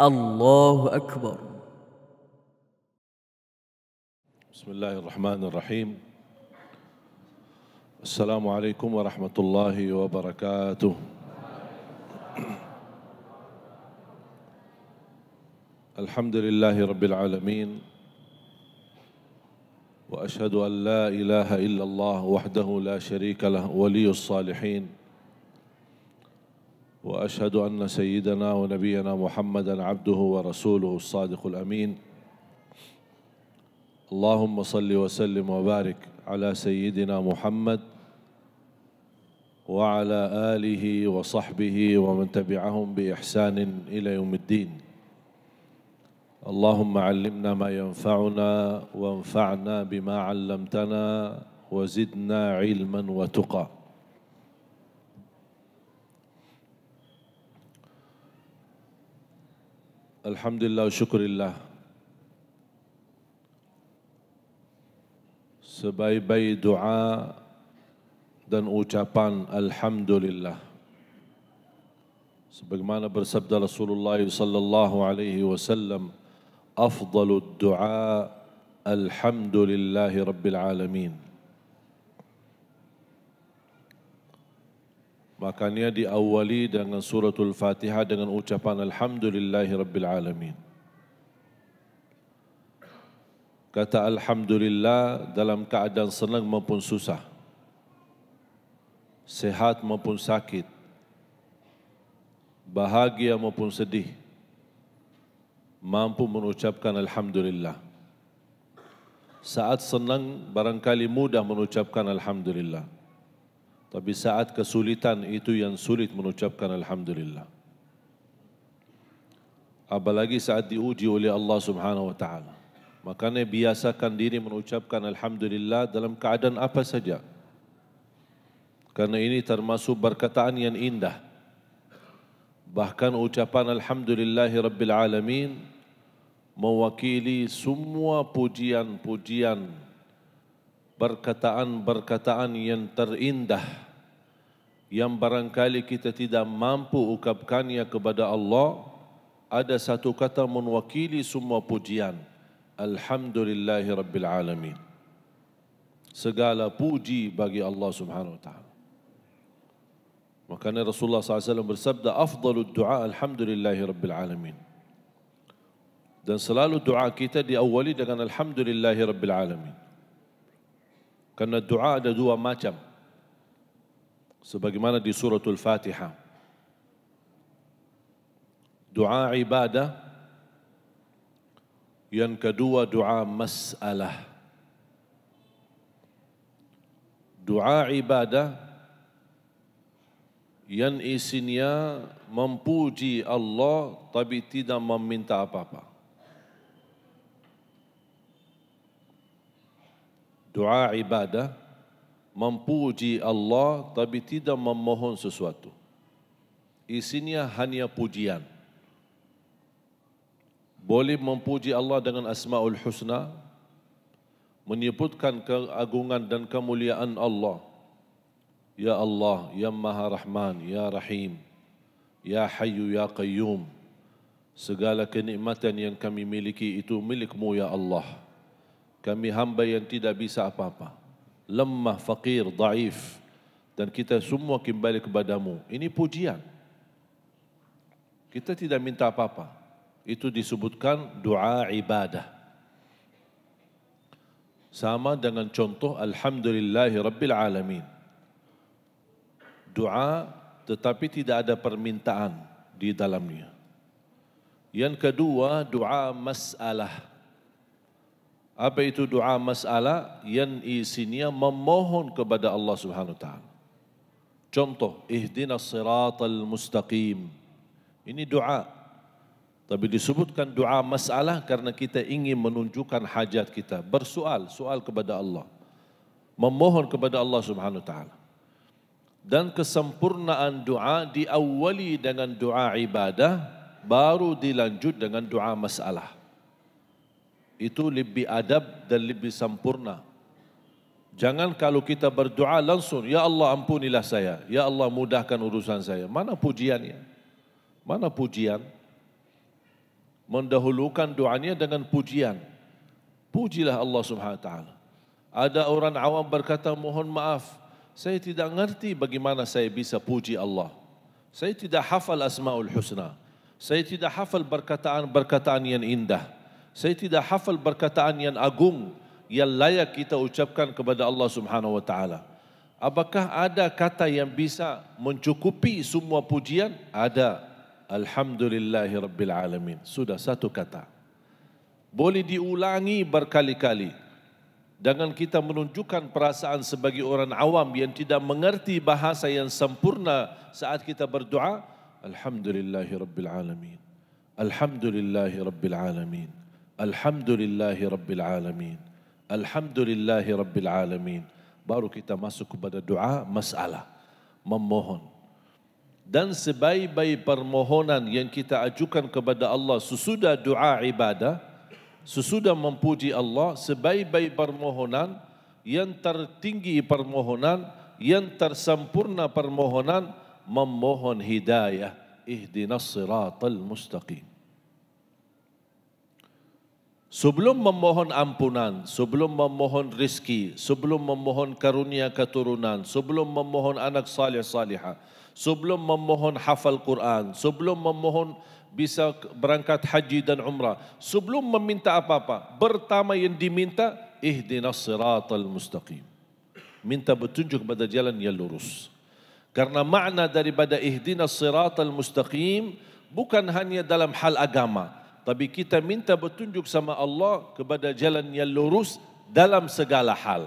الله أكبر بسم الله الرحمن الرحيم السلام عليكم ورحمة الله وبركاته الحمد لله رب العالمين وأشهد أن لا إله إلا الله وحده لا شريك له ولي الصالحين واشهد ان سيدنا ونبينا محمدا عبده ورسوله الصادق الامين اللهم صل وسلم وبارك على سيدنا محمد وعلى اله وصحبه ومن تبعهم باحسان الى يوم الدين اللهم علمنا ما ينفعنا وانفعنا بما علمتنا وزدنا علما وتقى الحمد لله وشكر الله sebaik-baik doa dan ucapan alhamdulillah sebagaimana bersabda Rasulullah sallallahu alaihi wasallam afdalud du'a alhamdulillahi rabbil alamin makanya diawali dengan suratul Fatihah dengan ucapan alhamdulillahi rabbil alamin kata alhamdulillah dalam keadaan senang maupun susah sehat maupun sakit bahagia maupun sedih mampu mengucapkan alhamdulillah saat senang barangkali mudah mengucapkan alhamdulillah tapi saat kesulitan itu yang sulit mengucapkan Alhamdulillah. Apalagi saat diuji oleh Allah Subhanahu Wa Taala. Makanya biasakan diri mengucapkan Alhamdulillah dalam keadaan apa saja. Karena ini termasuk berkataan yang indah. Bahkan ucapan Alhamdulillahi Rabbil Alamin mewakili semua pujian-pujian berkataan-berkataan yang terindah yang barangkali kita tidak mampu ucapkannya kepada Allah ada satu kata mewakili semua pujian alhamdulillah rabbil alamin segala puji bagi Allah Subhanahu wa taala maka Rasulullah SAW alaihi bersabda afdalu du'a alhamdulillah rabbil alamin dan selalu doa kita diawali dengan alhamdulillah rabbil alamin karena doa ada dua macam sebagaimana di suratul Fatihah. Doa ibadah yang kedua doa masalah. Doa ibadah yang isinya mempuji Allah tapi tidak meminta apa-apa. Doa ibadah Mempuji Allah tapi tidak memohon sesuatu. Isinya hanya pujian. Boleh mempuji Allah dengan asma'ul husna, menyebutkan keagungan dan kemuliaan Allah. Ya Allah, Ya Maha Rahman, Ya Rahim, Ya Hayyu, Ya Qayyum. Segala kenikmatan yang kami miliki itu milikmu Ya Allah. Kami hamba yang tidak bisa apa-apa lemah, fakir, daif. Dan kita semua kembali kepadamu. Ini pujian. Kita tidak minta apa-apa. Itu disebutkan doa ibadah. Sama dengan contoh Alhamdulillahi Rabbil Alamin. Doa tetapi tidak ada permintaan di dalamnya. Yang kedua, doa masalah. Masalah apa itu doa masalah yang isinya memohon kepada Allah Subhanahu wa taala. Contoh sirat al mustaqim. Ini doa. Tapi disebutkan doa masalah karena kita ingin menunjukkan hajat kita, bersoal, soal kepada Allah. Memohon kepada Allah Subhanahu wa taala. Dan kesempurnaan doa diawali dengan doa ibadah, baru dilanjut dengan doa masalah itu lebih adab dan lebih sempurna. Jangan kalau kita berdoa langsung, Ya Allah ampunilah saya, Ya Allah mudahkan urusan saya. Mana pujiannya? Mana pujian? Mendahulukan doanya dengan pujian. Pujilah Allah subhanahu wa ta'ala. Ada orang awam berkata, mohon maaf, saya tidak mengerti bagaimana saya bisa puji Allah. Saya tidak hafal asma'ul husna. Saya tidak hafal perkataan-perkataan yang indah saya tidak hafal perkataan yang agung yang layak kita ucapkan kepada Allah Subhanahu wa taala. Apakah ada kata yang bisa mencukupi semua pujian? Ada. Alhamdulillahirabbil alamin. Sudah satu kata. Boleh diulangi berkali-kali. Dengan kita menunjukkan perasaan sebagai orang awam yang tidak mengerti bahasa yang sempurna saat kita berdoa, alhamdulillahirabbil alamin. Alhamdulillahirabbil alamin. الحمد لله رب العالمين الحمد لله رب العالمين baru kita masuk kepada doa masalah memohon dan sebaik-baik permohonan yang kita ajukan kepada Allah sesudah doa ibadah sesudah memuji Allah sebaik-baik permohonan yang tertinggi permohonan yang tersempurna permohonan memohon hidayah ihdinas siratal mustaqim Sebelum memohon ampunan, sebelum memohon rizki, sebelum memohon karunia keturunan, sebelum memohon anak salih saliha, sebelum memohon hafal Quran, sebelum memohon bisa berangkat haji dan umrah, sebelum meminta apa-apa, pertama yang diminta, sirat al mustaqim. Minta bertunjuk kepada jalan yang lurus. Karena makna daripada sirat al mustaqim bukan hanya dalam hal agama, tapi kita minta petunjuk sama Allah kepada jalan yang lurus dalam segala hal.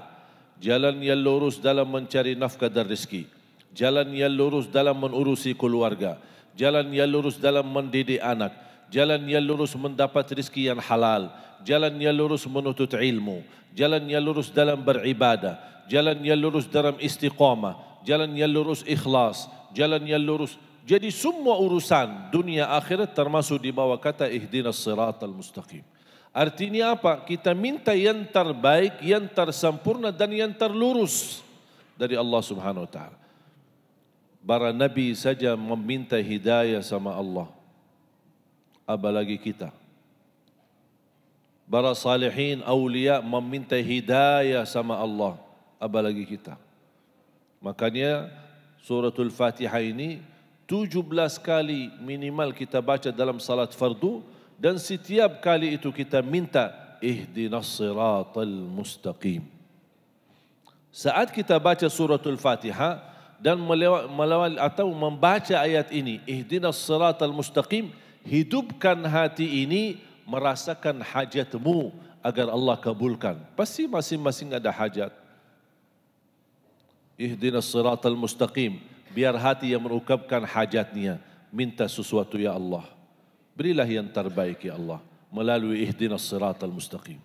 Jalan yang lurus dalam mencari nafkah dan rezeki. Jalan yang lurus dalam mengurusi keluarga. Jalan yang lurus dalam mendidik anak. Jalan yang lurus mendapat rezeki yang halal. Jalan yang lurus menuntut ilmu. Jalan yang lurus dalam beribadah. Jalan yang lurus dalam istiqamah. Jalan yang lurus ikhlas. Jalan yang lurus... Jadi semua urusan dunia akhirat termasuk di bawah kata ihdinas siratal mustaqim. Artinya apa? Kita minta yang terbaik, yang tersempurna dan yang terlurus dari Allah Subhanahu wa taala. Para nabi saja meminta hidayah sama Allah. lagi kita. Para salihin aulia meminta hidayah sama Allah. lagi kita. Makanya suratul Fatihah ini 17 kali minimal kita baca dalam salat fardu dan setiap kali itu kita minta ihdinas siratal mustaqim. Saat kita baca suratul Fatihah dan melawan atau membaca ayat ini ihdinas siratal mustaqim hidupkan hati ini merasakan hajatmu agar Allah kabulkan. Pasti masing-masing ada hajat. Ihdinas siratal mustaqim biar hati yang mengungkapkan hajatnya minta sesuatu ya Allah berilah yang terbaik ya Allah melalui ihdinas siratal mustaqim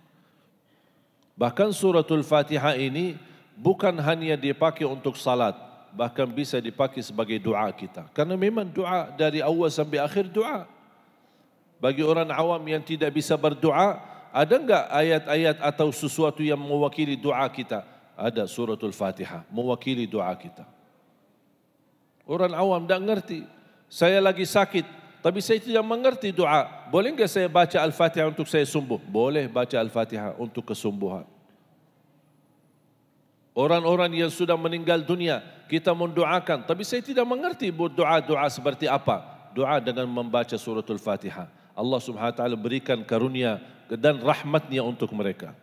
bahkan suratul fatihah ini bukan hanya dipakai untuk salat bahkan bisa dipakai sebagai doa kita karena memang doa dari awal sampai akhir doa bagi orang awam yang tidak bisa berdoa ada enggak ayat-ayat atau sesuatu yang mewakili doa kita ada suratul fatihah mewakili doa kita Orang awam tak ngerti. Saya lagi sakit. Tapi saya tidak mengerti doa. Boleh enggak saya baca Al-Fatihah untuk saya sembuh? Boleh baca Al-Fatihah untuk kesembuhan. Orang-orang yang sudah meninggal dunia, kita mendoakan. Tapi saya tidak mengerti doa-doa seperti apa. Doa dengan membaca surat Al-Fatihah. Allah subhanahu wa ta'ala berikan karunia dan rahmatnya untuk mereka.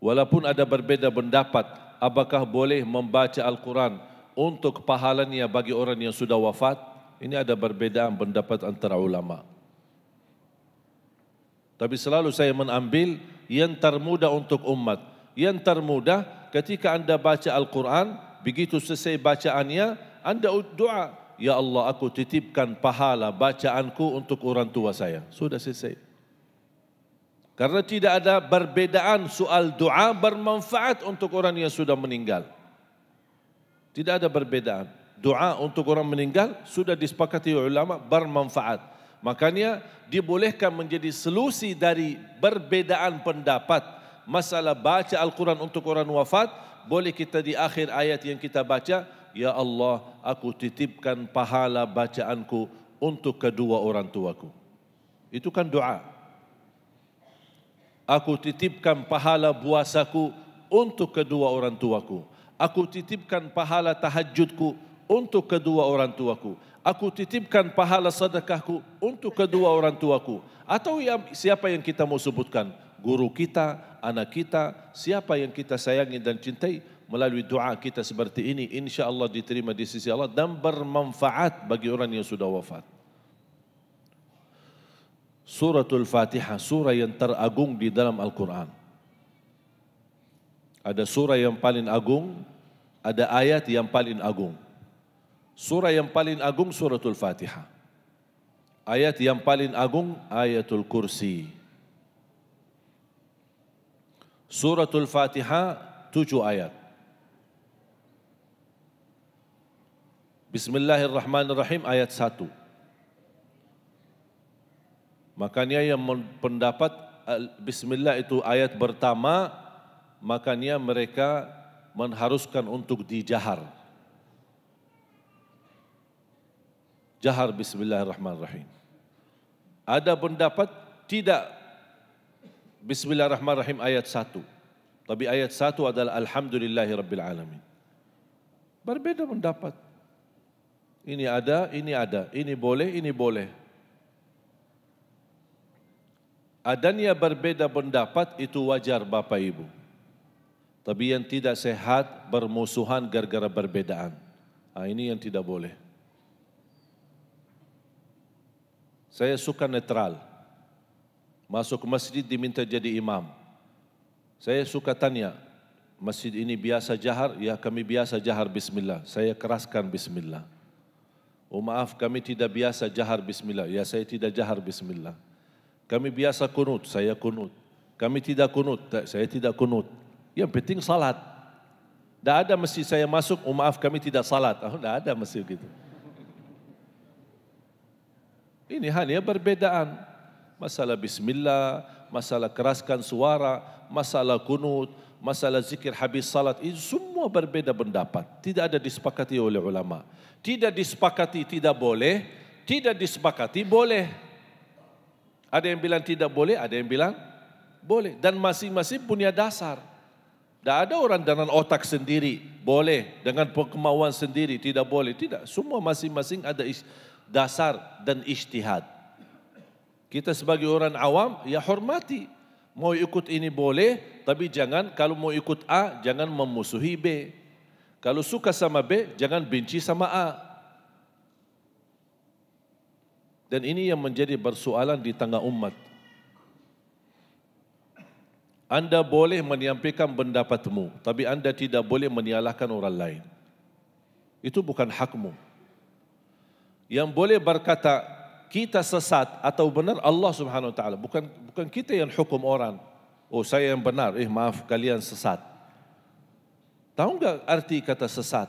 Walaupun ada berbeda pendapat, apakah boleh membaca Al-Quran untuk pahalanya bagi orang yang sudah wafat ini ada perbezaan pendapat antara ulama tapi selalu saya mengambil yang termuda untuk umat yang termuda ketika anda baca Al-Quran begitu selesai bacaannya anda doa Ya Allah aku titipkan pahala bacaanku untuk orang tua saya sudah selesai karena tidak ada perbezaan soal doa bermanfaat untuk orang yang sudah meninggal. Tidak ada perbedaan Doa untuk orang meninggal sudah disepakati ulama bermanfaat. Makanya dibolehkan menjadi solusi dari perbedaan pendapat masalah baca Al-Quran untuk orang wafat boleh kita di akhir ayat yang kita baca Ya Allah aku titipkan pahala bacaanku untuk kedua orang tuaku itu kan doa aku titipkan pahala puasaku untuk kedua orang tuaku aku titipkan pahala tahajudku untuk kedua orang tuaku. Aku titipkan pahala sedekahku untuk kedua orang tuaku. Atau yang, siapa yang kita mau sebutkan? Guru kita, anak kita, siapa yang kita sayangi dan cintai melalui doa kita seperti ini insya Allah diterima di sisi Allah dan bermanfaat bagi orang yang sudah wafat. Suratul Fatihah surah yang teragung di dalam Al-Qur'an. Ada surah yang paling agung ada ayat yang paling agung. Surah yang paling agung suratul Fatihah. Ayat yang paling agung ayatul kursi. Suratul Fatihah tujuh ayat. Bismillahirrahmanirrahim ayat satu. Makanya yang pendapat Bismillah itu ayat pertama, makanya mereka mengharuskan untuk dijahar. Jahar bismillahirrahmanirrahim. Ada pendapat tidak bismillahirrahmanirrahim ayat satu, Tapi ayat satu adalah alhamdulillahi rabbil alamin. Berbeda pendapat. Ini ada, ini ada. Ini boleh, ini boleh. Adanya berbeda pendapat itu wajar Bapak Ibu. Tapi yang tidak sehat bermusuhan gara-gara perbedaan. Nah, ini yang tidak boleh. Saya suka netral. Masuk masjid diminta jadi imam. Saya suka tanya, masjid ini biasa jahar? Ya, kami biasa jahar bismillah. Saya keraskan bismillah. Oh maaf, kami tidak biasa jahar bismillah. Ya, saya tidak jahar bismillah. Kami biasa kunut, saya kunut. Kami tidak kunut, saya tidak kunut. Yang penting salat. Tidak ada masjid saya masuk, oh maaf kami tidak salat. Oh, tidak ada masjid gitu. Ini hanya perbedaan. Masalah bismillah, masalah keraskan suara, masalah kunut, masalah zikir habis salat. ini semua berbeda pendapat. Tidak ada disepakati oleh ulama. Tidak disepakati tidak boleh, tidak disepakati boleh. Ada yang bilang tidak boleh, ada yang bilang boleh. Dan masing-masing punya dasar. Tak ada orang dengan otak sendiri boleh dengan kemauan sendiri tidak boleh tidak semua masing-masing ada dasar dan istihad. kita sebagai orang awam ya hormati mau ikut ini boleh tapi jangan kalau mau ikut A jangan memusuhi B kalau suka sama B jangan benci sama A dan ini yang menjadi persoalan di tengah umat anda boleh menyampaikan pendapatmu, tapi anda tidak boleh menyalahkan orang lain. Itu bukan hakmu. Yang boleh berkata kita sesat atau benar Allah Subhanahu wa taala, bukan bukan kita yang hukum orang. Oh, saya yang benar. Eh, maaf kalian sesat. Tahu tak arti kata sesat?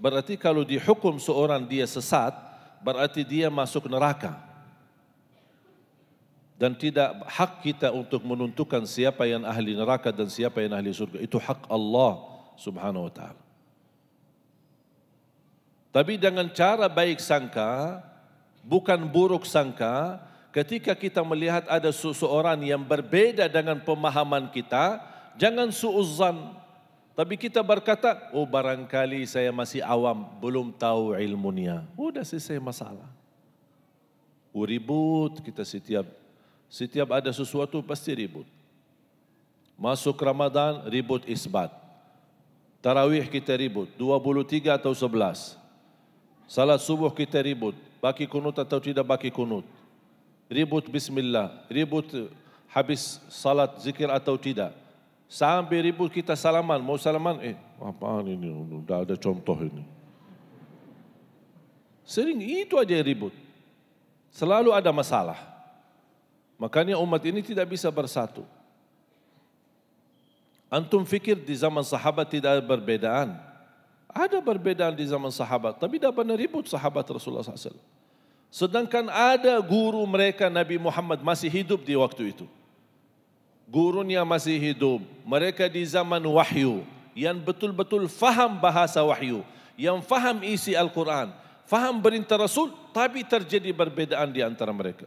Berarti kalau dihukum seorang dia sesat, berarti dia masuk neraka dan tidak hak kita untuk menentukan siapa yang ahli neraka dan siapa yang ahli surga itu hak Allah Subhanahu wa taala tapi dengan cara baik sangka bukan buruk sangka ketika kita melihat ada seseorang yang berbeda dengan pemahaman kita jangan suuzan tapi kita berkata oh barangkali saya masih awam belum tahu ilmunya sudah selesai masalah Uribut kita setiap Setiap ada sesuatu pasti ribut. Masuk Ramadan ribut isbat. Tarawih kita ribut 23 atau 11. Salat subuh kita ribut, baki kunut atau tidak baki kunut. Ribut bismillah, ribut eh, habis salat zikir atau tidak. Sampai ribut kita salaman, mau salaman eh apaan ini? Dah ada contoh ini. Sering itu aja ribut. Selalu ada masalah. Makanya umat ini tidak bisa bersatu. Antum fikir di zaman sahabat tidak ada perbedaan. Ada perbedaan di zaman sahabat, tapi tidak pernah ribut sahabat Rasulullah SAW. Sedangkan ada guru mereka Nabi Muhammad masih hidup di waktu itu. Gurunya masih hidup. Mereka di zaman wahyu. Yang betul-betul faham bahasa wahyu. Yang faham isi Al-Quran. Faham berita Rasul. Tapi terjadi perbedaan di antara mereka.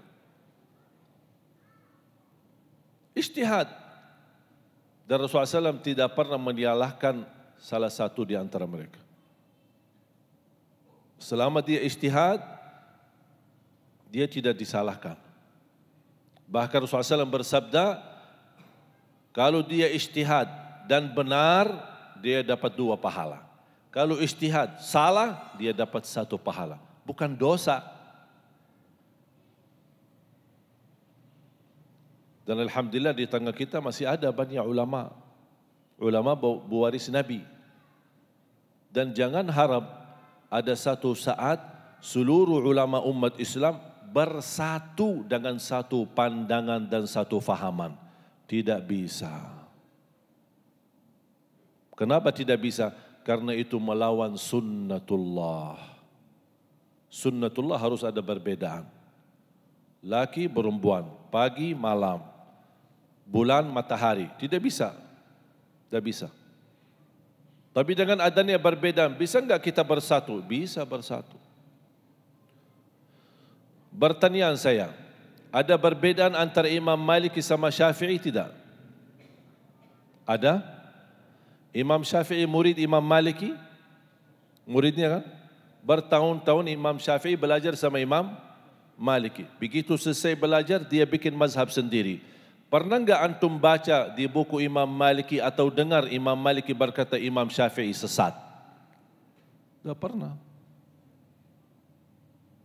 Ijtihad. Dan Rasulullah SAW tidak pernah menyalahkan salah satu di antara mereka. Selama dia ijtihad, dia tidak disalahkan. Bahkan Rasulullah SAW bersabda, kalau dia ijtihad dan benar, dia dapat dua pahala. Kalau ijtihad salah, dia dapat satu pahala. Bukan dosa, Dan Alhamdulillah di tengah kita masih ada banyak ulama. Ulama buwaris Nabi. Dan jangan harap ada satu saat seluruh ulama umat Islam bersatu dengan satu pandangan dan satu fahaman. Tidak bisa. Kenapa tidak bisa? Karena itu melawan sunnatullah. Sunnatullah harus ada perbedaan. Laki, perempuan, pagi, malam. bulan, matahari. Tidak bisa. Tidak bisa. Tapi dengan adanya berbeda, bisa enggak kita bersatu? Bisa bersatu. Bertanian saya, ada perbedaan antara Imam Malik sama Syafi'i tidak? Ada? Imam Syafi'i murid Imam Maliki? Muridnya kan? Bertahun-tahun Imam Syafi'i belajar sama Imam Maliki. Begitu selesai belajar, dia bikin mazhab sendiri. Pernah enggak antum baca di buku Imam Maliki atau dengar Imam Maliki berkata Imam Syafi'i sesat? Tak pernah.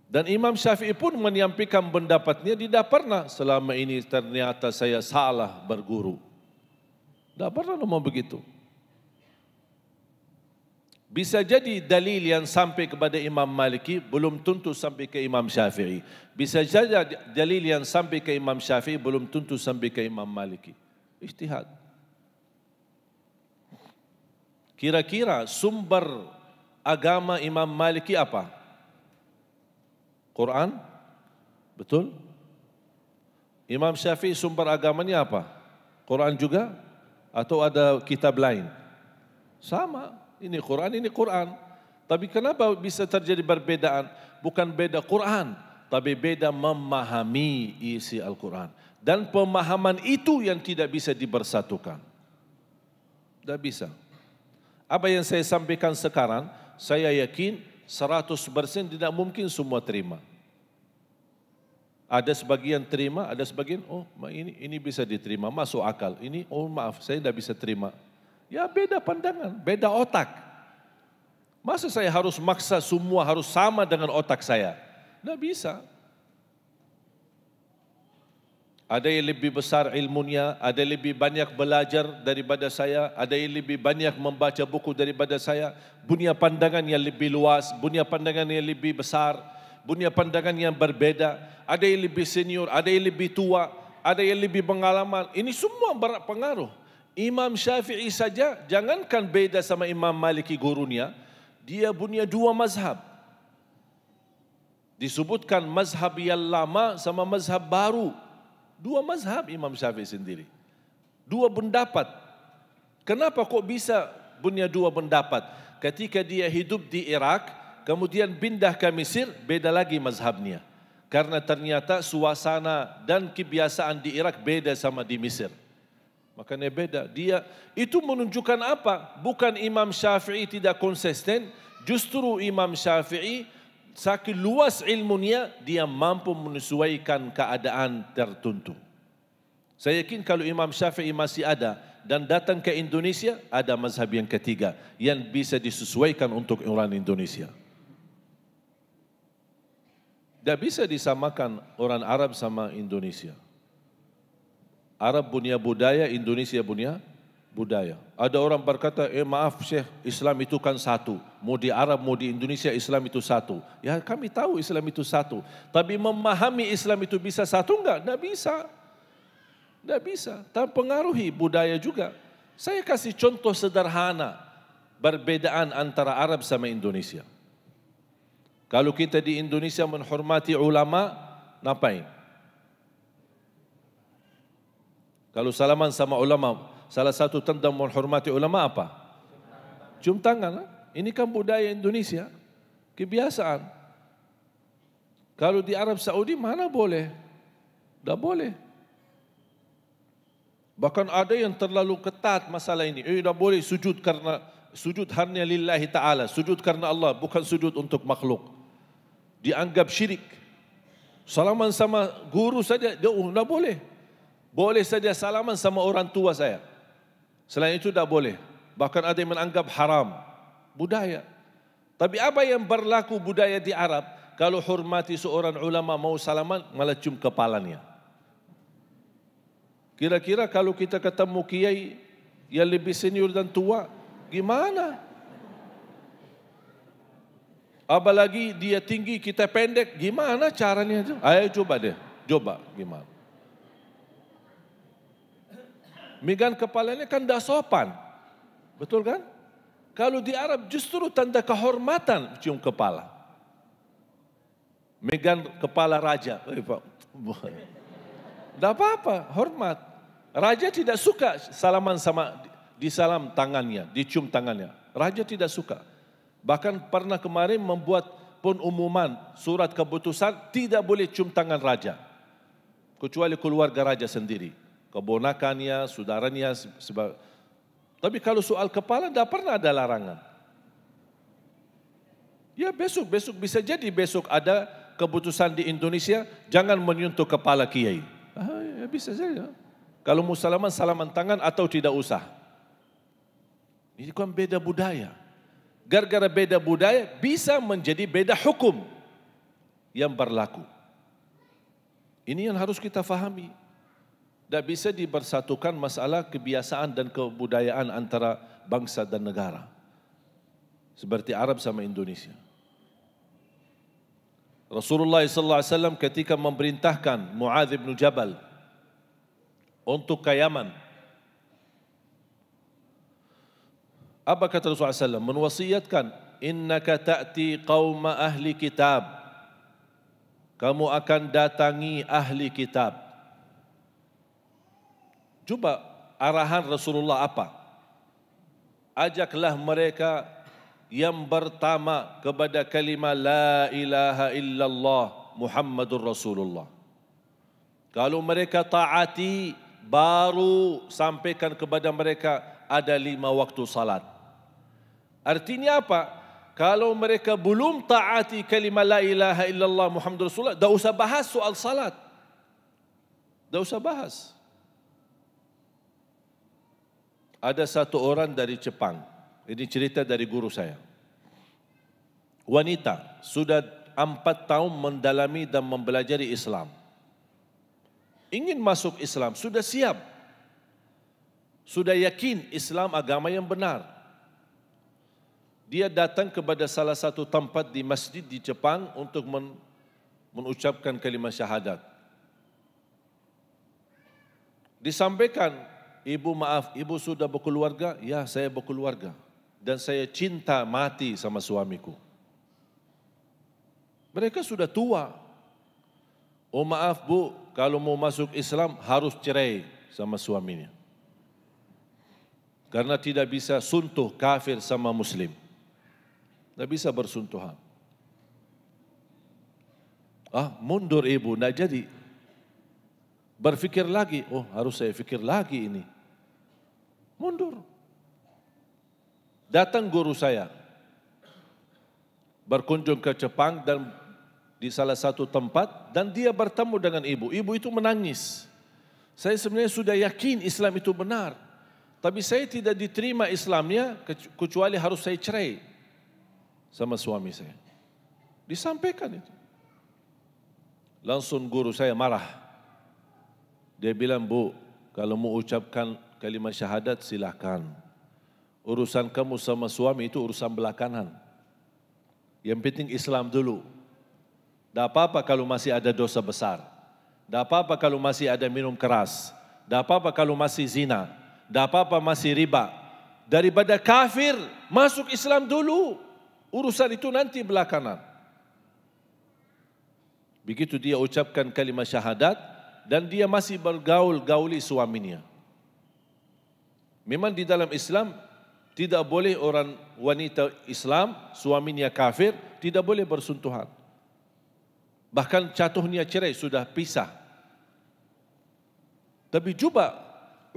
Dan Imam Syafi'i pun menyampaikan pendapatnya tidak pernah selama ini ternyata saya salah berguru. Tak pernah nama begitu. Bisa jadi dalil yang sampai kepada Imam Maliki belum tentu sampai ke Imam Syafi'i. Bisa jadi dalil yang sampai ke Imam Syafi'i belum tentu sampai ke Imam Maliki. Ijtihad. Kira-kira sumber agama Imam Maliki apa? Quran? Betul? Imam Syafi'i sumber agamanya apa? Quran juga? Atau ada kitab lain? Sama. Sama. Ini Quran, ini Quran. Tapi kenapa bisa terjadi perbedaan? Bukan beda Quran, tapi beda memahami isi Al-Quran. Dan pemahaman itu yang tidak bisa dibersatukan. Tidak bisa. Apa yang saya sampaikan sekarang, saya yakin 100% tidak mungkin semua terima. Ada sebagian terima, ada sebagian, oh ini ini bisa diterima, masuk akal. Ini, oh maaf, saya tidak bisa terima, Ya beda pandangan, beda otak. Masa saya harus maksa semua harus sama dengan otak saya? Tidak bisa. Ada yang lebih besar ilmunya, ada yang lebih banyak belajar daripada saya, ada yang lebih banyak membaca buku daripada saya. Bunia pandangan yang lebih luas, bunia pandangan yang lebih besar, bunia pandangan yang berbeda. Ada yang lebih senior, ada yang lebih tua, ada yang lebih pengalaman. Ini semua berpengaruh. pengaruh. Imam Syafi'i saja jangankan beda sama Imam Maliki gurunya, dia punya dua mazhab. Disebutkan mazhab yang lama sama mazhab baru. Dua mazhab Imam Syafi'i sendiri. Dua pendapat. Kenapa kok bisa punya dua pendapat? Ketika dia hidup di Irak, kemudian pindah ke Mesir, beda lagi mazhabnya. Karena ternyata suasana dan kebiasaan di Irak beda sama di Mesir makanya beda dia itu menunjukkan apa bukan Imam Syafi'i tidak konsisten justru Imam Syafi'i saki luas ilmunya dia mampu menyesuaikan keadaan tertentu saya yakin kalau Imam Syafi'i masih ada dan datang ke Indonesia ada mazhab yang ketiga yang bisa disesuaikan untuk orang Indonesia Tak bisa disamakan orang Arab sama Indonesia. Arab punya budaya, Indonesia punya budaya. Ada orang berkata, eh maaf Syekh, Islam itu kan satu. Mau di Arab, mau di Indonesia, Islam itu satu. Ya kami tahu Islam itu satu. Tapi memahami Islam itu bisa satu enggak? Tidak bisa. Tidak bisa. Tapi pengaruhi budaya juga. Saya kasih contoh sederhana perbedaan antara Arab sama Indonesia. Kalau kita di Indonesia menghormati ulama, ngapain? Kalau salaman sama ulama, salah satu tanda menghormati ulama apa? Cium tangan lah. Ini kan budaya Indonesia. Kebiasaan. Kalau di Arab Saudi mana boleh? Tak boleh. Bahkan ada yang terlalu ketat masalah ini. Eh, dah boleh sujud karena sujud hanya lillahi ta'ala. Sujud karena Allah, bukan sujud untuk makhluk. Dianggap syirik. Salaman sama guru saja, dia oh, dah boleh. Boleh saja salaman sama orang tua saya. Selain itu tak boleh. Bahkan ada yang menganggap haram. Budaya. Tapi apa yang berlaku budaya di Arab, kalau hormati seorang ulama mau salaman, malah cium kepalanya. Kira-kira kalau kita ketemu kiai yang lebih senior dan tua, gimana? Apalagi dia tinggi, kita pendek, gimana caranya itu? Ayo coba deh, coba gimana. megang kepalanya kan tidak sopan. Betul kan? Kalau di Arab justru tanda kehormatan cium kepala. Megan kepala raja. Tidak eh, apa-apa, hormat. Raja tidak suka salaman sama disalam tangannya, dicium tangannya. Raja tidak suka. Bahkan pernah kemarin membuat umuman surat keputusan tidak boleh cium tangan raja. Kecuali keluarga raja sendiri. Kebonakannya, saudaranya. Sebab... Tapi kalau soal kepala tidak pernah ada larangan. Ya besok-besok bisa jadi besok ada keputusan di Indonesia jangan menyentuh kepala kiai. Ah, ya bisa saja. Kalau mau salaman, salaman tangan atau tidak usah. Ini kan beda budaya. Gara-gara beda budaya bisa menjadi beda hukum yang berlaku. Ini yang harus kita fahami. tidak bisa dipersatukan masalah kebiasaan dan kebudayaan antara bangsa dan negara. Seperti Arab sama Indonesia. Rasulullah sallallahu alaihi wasallam ketika memerintahkan Muadz bin Jabal untuk ke Yaman. Apa kata Rasulullah SAW? Menwasiatkan, Innaka ta'ti qawma ahli kitab. Kamu akan datangi ahli kitab. Cuba arahan Rasulullah apa? Ajaklah mereka yang pertama kepada kalimah La ilaha illallah Muhammadur Rasulullah. Kalau mereka taati, baru sampaikan kepada mereka ada lima waktu salat. Artinya apa? Kalau mereka belum taati kalimah La ilaha illallah Muhammadur Rasulullah, dah usah bahas soal salat. dah usah bahas ada satu orang dari Jepang. Ini cerita dari guru saya. Wanita sudah empat tahun mendalami dan mempelajari Islam. Ingin masuk Islam, sudah siap. Sudah yakin Islam agama yang benar. Dia datang kepada salah satu tempat di masjid di Jepang untuk men mengucapkan kalimat syahadat. Disampaikan ibu maaf, ibu sudah berkeluarga? Ya, saya berkeluarga. Dan saya cinta mati sama suamiku. Mereka sudah tua. Oh maaf bu, kalau mau masuk Islam harus cerai sama suaminya. Karena tidak bisa suntuh kafir sama muslim. Tidak bisa bersuntuhan. Ah, mundur ibu, tidak jadi. Berfikir lagi, oh harus saya fikir lagi ini. Mundur. Datang guru saya. Berkunjung ke Jepang dan di salah satu tempat dan dia bertemu dengan ibu. Ibu itu menangis. Saya sebenarnya sudah yakin Islam itu benar. Tapi saya tidak diterima Islamnya kecuali harus saya cerai sama suami saya. Disampaikan itu. Langsung guru saya marah. Dia bilang, Bu, kalau mau ucapkan kalimah syahadat silakan. Urusan kamu sama suami itu urusan belakangan. Yang penting Islam dulu. Tak apa-apa kalau masih ada dosa besar. Tak apa-apa kalau masih ada minum keras. Tak apa-apa kalau masih zina. Tak apa-apa masih riba. Daripada kafir, masuk Islam dulu. Urusan itu nanti belakangan. Begitu dia ucapkan kalimat syahadat dan dia masih bergaul gauli suaminya. Memang di dalam Islam tidak boleh orang wanita Islam suaminya kafir tidak boleh bersentuhan. Bahkan jatuhnya cerai sudah pisah. Tapi cuba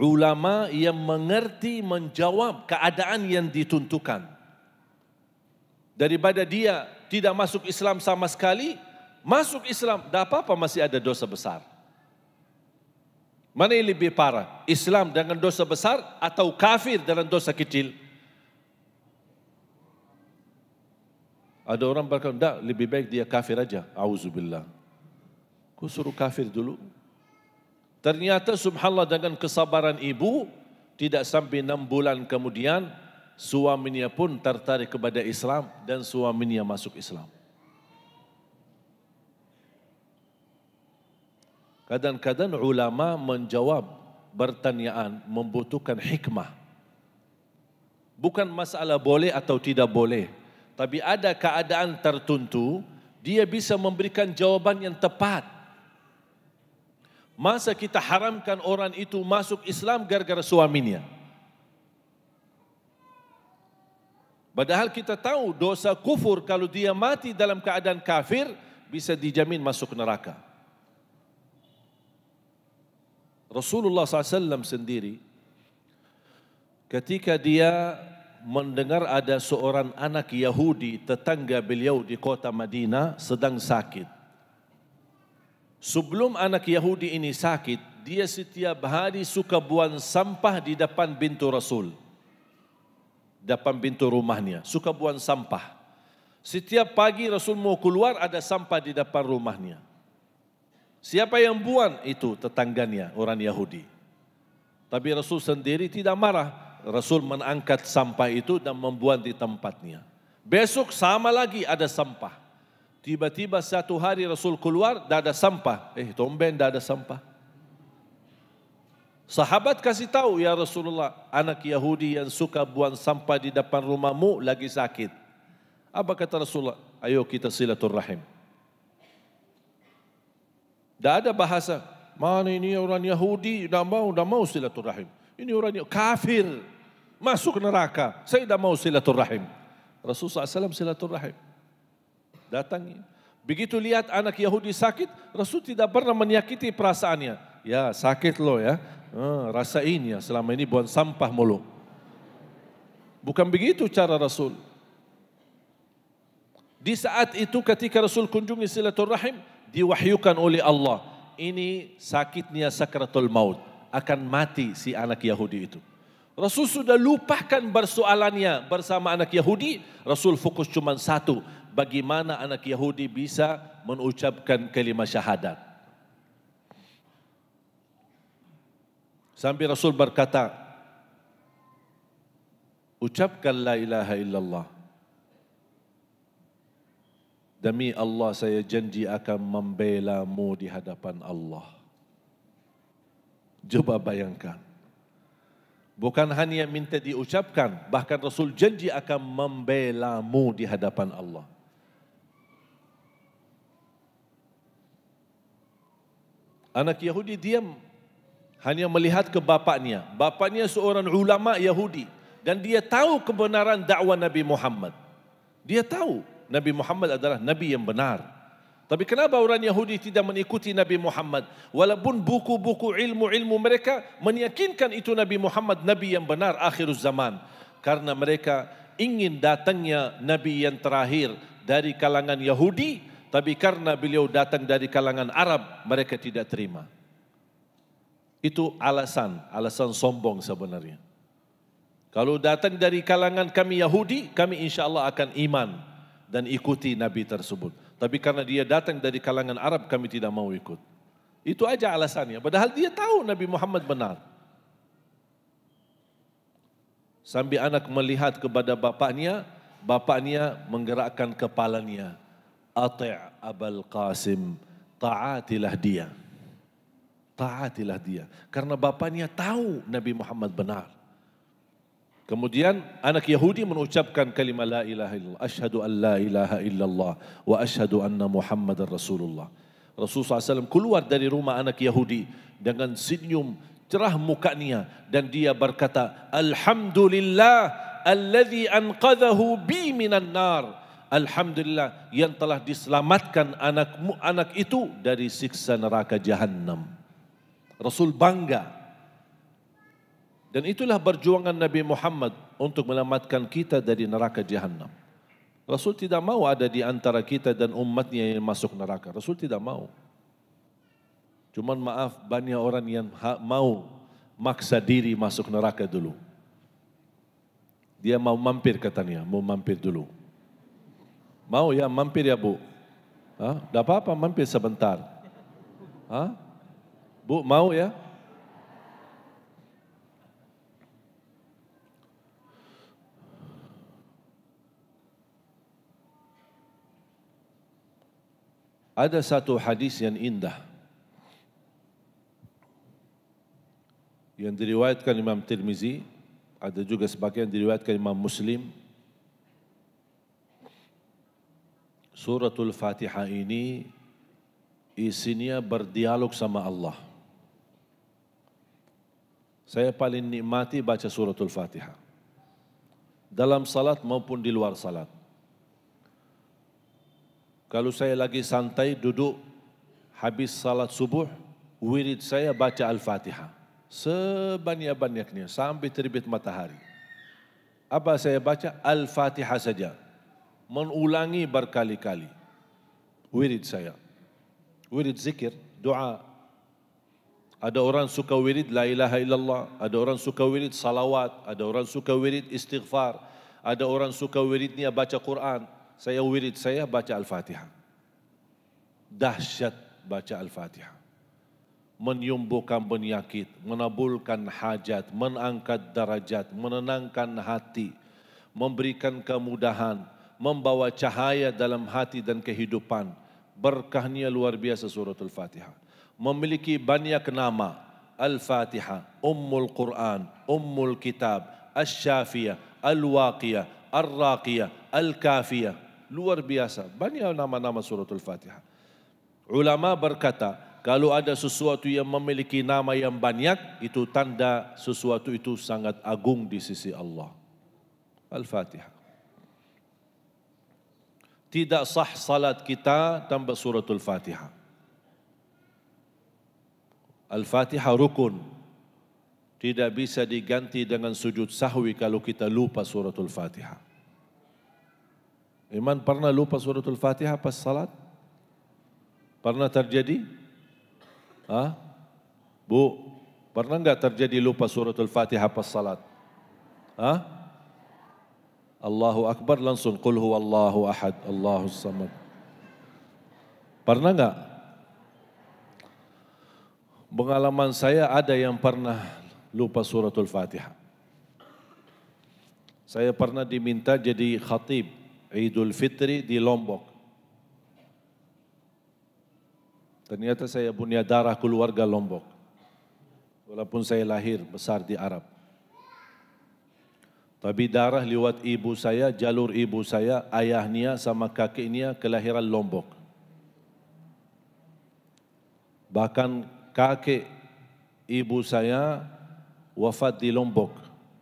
ulama yang mengerti menjawab keadaan yang ditentukan. Daripada dia tidak masuk Islam sama sekali, masuk Islam, dah apa-apa masih ada dosa besar. Mana yang lebih parah? Islam dengan dosa besar atau kafir dengan dosa kecil? Ada orang berkata, tidak, lebih baik dia kafir aja. Auzubillah. Kau suruh kafir dulu. Ternyata subhanallah dengan kesabaran ibu, tidak sampai enam bulan kemudian, suaminya pun tertarik kepada Islam dan suaminya masuk Islam. Kadang-kadang ulama menjawab pertanyaan membutuhkan hikmah. Bukan masalah boleh atau tidak boleh. Tapi ada keadaan tertentu, dia bisa memberikan jawaban yang tepat. Masa kita haramkan orang itu masuk Islam gara-gara suaminya. Padahal kita tahu dosa kufur kalau dia mati dalam keadaan kafir, bisa dijamin masuk neraka. Rasulullah SAW sendiri ketika dia mendengar ada seorang anak Yahudi tetangga beliau di kota Madinah sedang sakit. Sebelum anak Yahudi ini sakit, dia setiap hari suka buang sampah di depan pintu Rasul. Depan pintu rumahnya, suka buang sampah. Setiap pagi Rasul mau keluar ada sampah di depan rumahnya. Siapa yang buang? Itu tetangganya, orang Yahudi. Tapi Rasul sendiri tidak marah. Rasul mengangkat sampah itu dan membuang di tempatnya. Besok sama lagi ada sampah. Tiba-tiba satu hari Rasul keluar, tidak ada sampah. Eh, Tomben tidak ada sampah. Sahabat kasih tahu ya Rasulullah, anak Yahudi yang suka buang sampah di depan rumahmu lagi sakit. Apa kata Rasulullah? Ayo kita silaturrahim. Dah ada bahasa. Mana ini orang Yahudi, dah mau, dah mau silaturahim. Ini orang kafir. Masuk neraka. Saya dah mau silaturahim. Rasulullah SAW silaturahim. Datangi. Begitu lihat anak Yahudi sakit, Rasul tidak pernah menyakiti perasaannya. Ya, sakit lo ya. Hmm, ah, rasain ya, selama ini buang sampah mulu. Bukan begitu cara Rasul. Di saat itu ketika Rasul kunjungi silaturahim, diwahyukan oleh Allah ini sakitnya sakratul maut akan mati si anak Yahudi itu Rasul sudah lupakan persoalannya bersama anak Yahudi Rasul fokus cuma satu bagaimana anak Yahudi bisa mengucapkan kalimat syahadat Sambil Rasul berkata ucapkan la ilaha illallah Demi Allah saya janji akan membela mu di hadapan Allah. Cuba bayangkan. Bukan hanya minta diucapkan, bahkan Rasul janji akan membela mu di hadapan Allah. Anak Yahudi diam hanya melihat ke bapaknya. Bapaknya seorang ulama Yahudi dan dia tahu kebenaran dakwah Nabi Muhammad. Dia tahu Nabi Muhammad adalah Nabi yang benar. Tapi kenapa orang Yahudi tidak mengikuti Nabi Muhammad? Walaupun buku-buku ilmu-ilmu mereka meyakinkan itu Nabi Muhammad, Nabi yang benar akhir zaman. Karena mereka ingin datangnya Nabi yang terakhir dari kalangan Yahudi. Tapi karena beliau datang dari kalangan Arab, mereka tidak terima. Itu alasan, alasan sombong sebenarnya. Kalau datang dari kalangan kami Yahudi, kami insya Allah akan iman. dan ikuti nabi tersebut. Tapi karena dia datang dari kalangan Arab kami tidak mau ikut. Itu aja alasannya. Padahal dia tahu Nabi Muhammad benar. Sambil anak melihat kepada bapaknya, bapaknya menggerakkan kepalanya. Ati' Abul Qasim, taatilah dia. Taatilah dia. Karena bapaknya tahu Nabi Muhammad benar. Kemudian anak Yahudi mengucapkan kalimah la ilaha illallah. Ashadu an la ilaha illallah. Wa ashadu anna Muhammad Rasulullah. Rasulullah SAW keluar dari rumah anak Yahudi dengan senyum cerah mukanya. Dan dia berkata, Alhamdulillah alladhi anqadhahu bi minan nar. Alhamdulillah yang telah diselamatkan anak anak itu dari siksa neraka jahannam. Rasul bangga dan itulah perjuangan Nabi Muhammad untuk melamatkan kita dari neraka jahannam. Rasul tidak mahu ada di antara kita dan umatnya yang masuk neraka. Rasul tidak mahu. Cuma maaf banyak orang yang ha- mau maksa diri masuk neraka dulu. Dia mau mampir katanya, mau mampir dulu. Mau ya mampir ya bu. Tidak ha? apa-apa mampir sebentar. Ha? Bu mau Ya. ada satu hadis yang indah yang diriwayatkan Imam Tirmizi ada juga sebagian yang diriwayatkan Imam Muslim Suratul Fatiha ini isinya berdialog sama Allah saya paling nikmati baca Suratul Fatiha dalam salat maupun di luar salat kalau saya lagi santai duduk habis salat subuh wirid saya baca al-fatihah sebanyak-banyaknya sampai terbit matahari apa saya baca al-fatihah saja mengulangi berkali-kali wirid saya wirid zikir doa ada orang suka wirid la ilaha illallah ada orang suka wirid salawat ada orang suka wirid istighfar ada orang suka wiridnya baca Quran saya wirid saya baca Al-Fatihah. Dahsyat baca Al-Fatihah. Menyembuhkan penyakit, menabulkan hajat, menangkat darajat, menenangkan hati, memberikan kemudahan, membawa cahaya dalam hati dan kehidupan. Berkahnya luar biasa surat Al-Fatihah. Memiliki banyak nama. Al-Fatihah, Ummul Quran, Ummul Kitab, Al-Syafiyah, Al-Waqiyah, Al-Raqiyah, Al-Kafiyah, luar biasa. Banyak nama-nama suratul Fatihah. Ulama berkata, kalau ada sesuatu yang memiliki nama yang banyak, itu tanda sesuatu itu sangat agung di sisi Allah. Al-Fatihah. Tidak sah salat kita tanpa suratul Fatihah. Al-Fatihah rukun. Tidak bisa diganti dengan sujud sahwi kalau kita lupa suratul Fatihah. Iman pernah lupa suratul fatihah pas salat? Pernah terjadi? Hah? Bu, pernah enggak terjadi lupa suratul fatihah pas salat? Hah? Allahu Akbar langsung Qul huwallahu ahad Allahu samad Pernah enggak? Pengalaman saya ada yang pernah lupa suratul fatihah Saya pernah diminta jadi khatib Idul Fitri di Lombok. ternyata saya punya darah keluarga Lombok. Walaupun saya lahir besar di Arab. Tapi darah lewat ibu saya, jalur ibu saya, ayahnya sama kakeknya kelahiran Lombok. Bahkan kakek ibu saya wafat di Lombok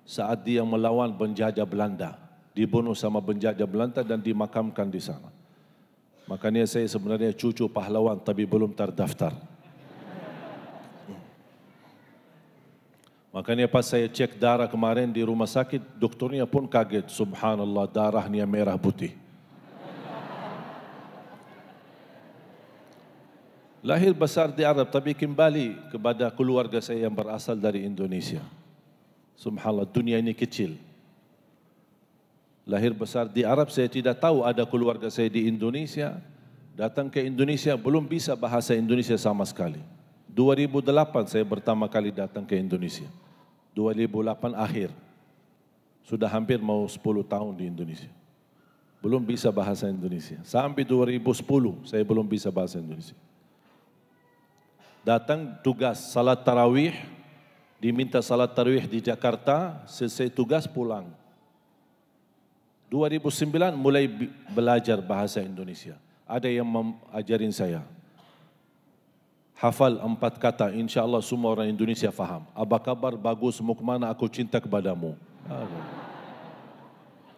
saat dia melawan penjajah Belanda dibunuh sama penjajah Belanda dan dimakamkan di sana. Makanya saya sebenarnya cucu pahlawan tapi belum terdaftar. Makanya pas saya cek darah kemarin di rumah sakit, doktornya pun kaget. Subhanallah, darahnya merah putih. Lahir besar di Arab, tapi kembali kepada keluarga saya yang berasal dari Indonesia. Subhanallah, dunia ini kecil lahir besar di Arab saya tidak tahu ada keluarga saya di Indonesia datang ke Indonesia belum bisa bahasa Indonesia sama sekali 2008 saya pertama kali datang ke Indonesia 2008 akhir sudah hampir mau 10 tahun di Indonesia belum bisa bahasa Indonesia sampai 2010 saya belum bisa bahasa Indonesia datang tugas salat tarawih diminta salat tarawih di Jakarta selesai tugas pulang 2009 mulai belajar bahasa Indonesia. Ada yang mengajarin saya. Hafal empat kata, insya Allah semua orang Indonesia faham. Apa kabar, bagus, Muka mana aku cinta kepadamu.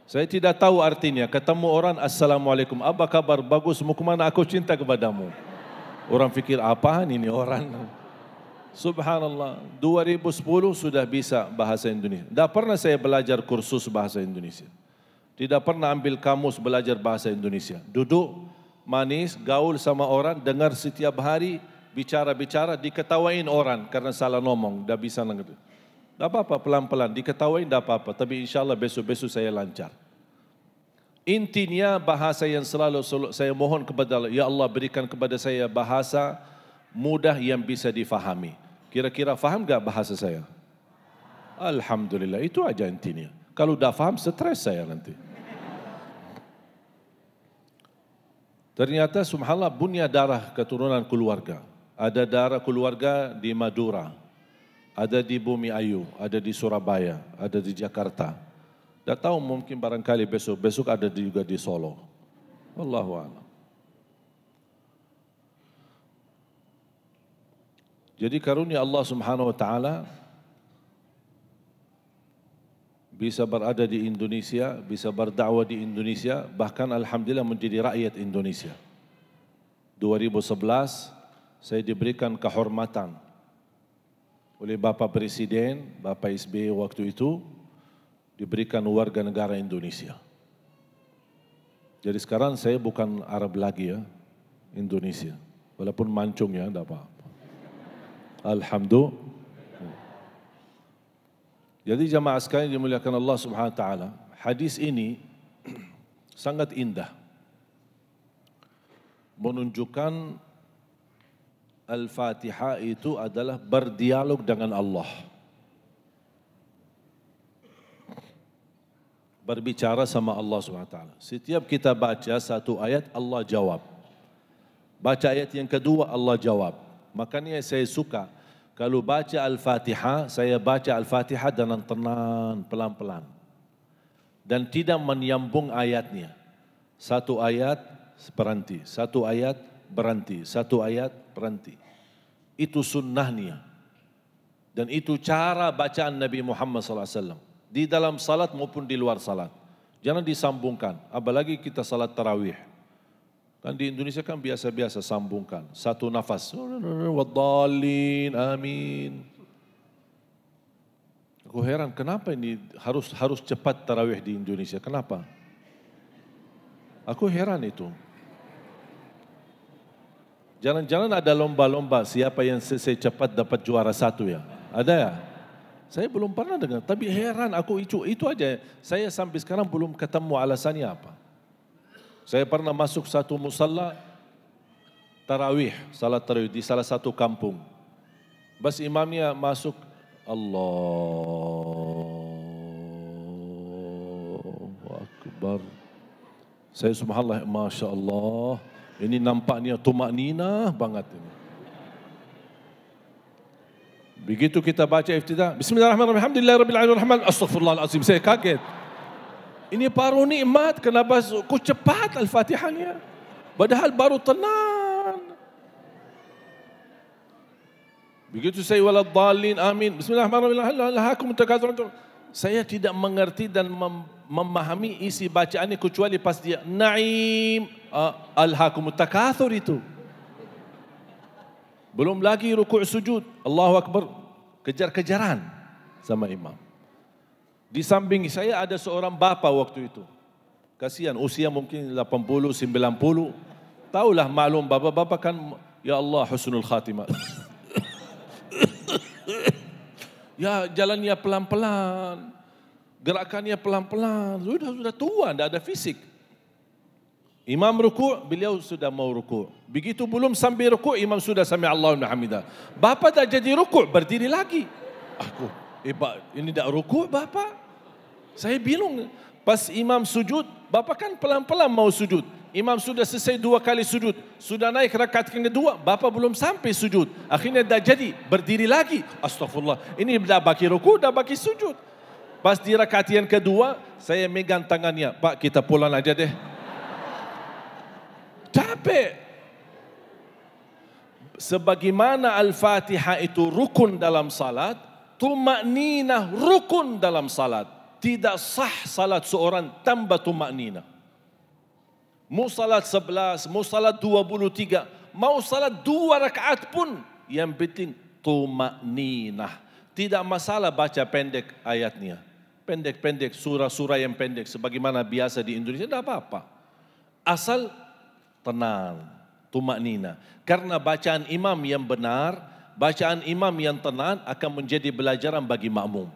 saya tidak tahu artinya, ketemu orang, Assalamualaikum. Apa kabar, bagus, Muka mana aku cinta kepadamu. Orang fikir, apaan ini orang? Subhanallah, 2010 sudah bisa bahasa Indonesia. Tidak pernah saya belajar kursus bahasa Indonesia tidak pernah ambil kamus belajar bahasa Indonesia. Duduk manis, gaul sama orang, dengar setiap hari bicara-bicara, diketawain orang karena salah ngomong, tidak bisa nengar. Lah tidak apa-apa, pelan-pelan, diketawain tidak apa-apa, tapi insya Allah besok-besok saya lancar. Intinya bahasa yang selalu saya mohon kepada Allah, Ya Allah berikan kepada saya bahasa mudah yang bisa difahami. Kira-kira faham tidak bahasa saya? Alhamdulillah, itu aja intinya. Kalau dah faham, stres saya nanti. Ternyata subhanallah punya darah keturunan keluarga. Ada darah keluarga di Madura, ada di Bumi Ayu, ada di Surabaya, ada di Jakarta. Tak tahu mungkin barangkali besok, besok ada juga di Solo. Wallahu a'lam. Jadi karunia Allah Subhanahu wa taala bisa berada di Indonesia, bisa berdakwah di Indonesia, bahkan alhamdulillah menjadi rakyat Indonesia. 2011 saya diberikan kehormatan oleh Bapak Presiden, Bapak SBY waktu itu diberikan warga negara Indonesia. Jadi sekarang saya bukan Arab lagi ya, Indonesia. Walaupun mancung ya, tidak apa-apa. Alhamdulillah. Jadi jemaah sekali dimuliakan Allah Subhanahu Wa taala. Hadis ini sangat indah. Menunjukkan Al-Fatihah itu adalah berdialog dengan Allah. Berbicara sama Allah Subhanahu Wa taala. Setiap kita baca satu ayat Allah jawab. Baca ayat yang kedua Allah jawab. Makanya saya suka kalau baca Al-Fatihah, saya baca Al-Fatihah dengan tenang, pelan-pelan. Dan tidak menyambung ayatnya. Satu ayat berhenti, satu ayat berhenti, satu ayat berhenti. Itu sunnahnya. Dan itu cara bacaan Nabi Muhammad SAW. Di dalam salat maupun di luar salat. Jangan disambungkan. Apalagi kita salat tarawih. Kan di Indonesia kan biasa-biasa sambungkan. Satu nafas. Waddalin, amin. Aku heran kenapa ini harus harus cepat tarawih di Indonesia. Kenapa? Aku heran itu. Jalan-jalan ada lomba-lomba siapa yang selesai cepat dapat juara satu ya. Ada ya? Saya belum pernah dengar. Tapi heran aku itu, itu aja. Saya sampai sekarang belum ketemu alasannya apa. Saya pernah masuk satu musalla tarawih, salat tarawih di salah satu kampung. Bas imamnya masuk Allah Akbar. Saya subhanallah, masya Allah. Ini nampaknya tumak nina banget ini. Begitu kita baca iftidah. Bismillahirrahmanirrahim. Alhamdulillahirrahmanirrahim. Astaghfirullahaladzim. Saya kaget. Saya kaget. Ini baru nikmat kenapa ku cepat al-Fatihahnya? Padahal baru tenang. Begitu saya wala dhalin amin. Bismillahirrahmanirrahim. Saya tidak mengerti dan mem memahami isi bacaan ini kecuali pas dia naim uh, ah, al-hakum takathur itu. Belum lagi ruku' sujud. Allahu Akbar. Kejar-kejaran sama imam. Di samping saya ada seorang bapa waktu itu. Kasihan, usia mungkin 80, 90. Taulah maklum bapa-bapa kan, Ya Allah husnul khatimah. ya jalannya pelan-pelan. Gerakannya pelan-pelan. Sudah sudah tua, tidak ada fisik. Imam ruku' beliau sudah mau ruku'. Begitu belum sambil ruku' imam sudah sami Allahu hamidah. Bapa dah jadi ruku', berdiri lagi. Aku, eh, ini tak ruku' bapak. Saya bilang pas imam sujud, bapa kan pelan-pelan mau sujud. Imam sudah selesai dua kali sujud. Sudah naik rakaat yang kedua. Bapa belum sampai sujud. Akhirnya dah jadi. Berdiri lagi. Astagfirullah. Ini dah bagi ruku, dah bagi sujud. Pas di rakaat yang kedua, saya megang tangannya. Pak, kita pulang aja deh. Capek. Sebagaimana Al-Fatihah itu rukun dalam salat, Tumak Nina rukun dalam salat tidak sah salat seorang tanpa tumak nina. Mau salat sebelas, mau salat dua puluh tiga, mau salat dua rakaat pun yang penting tumak nina. Tidak masalah baca pendek ayatnya. Pendek-pendek surah-surah yang pendek sebagaimana biasa di Indonesia tidak apa-apa. Asal tenang, tumak nina. Karena bacaan imam yang benar, bacaan imam yang tenang akan menjadi belajaran bagi makmum.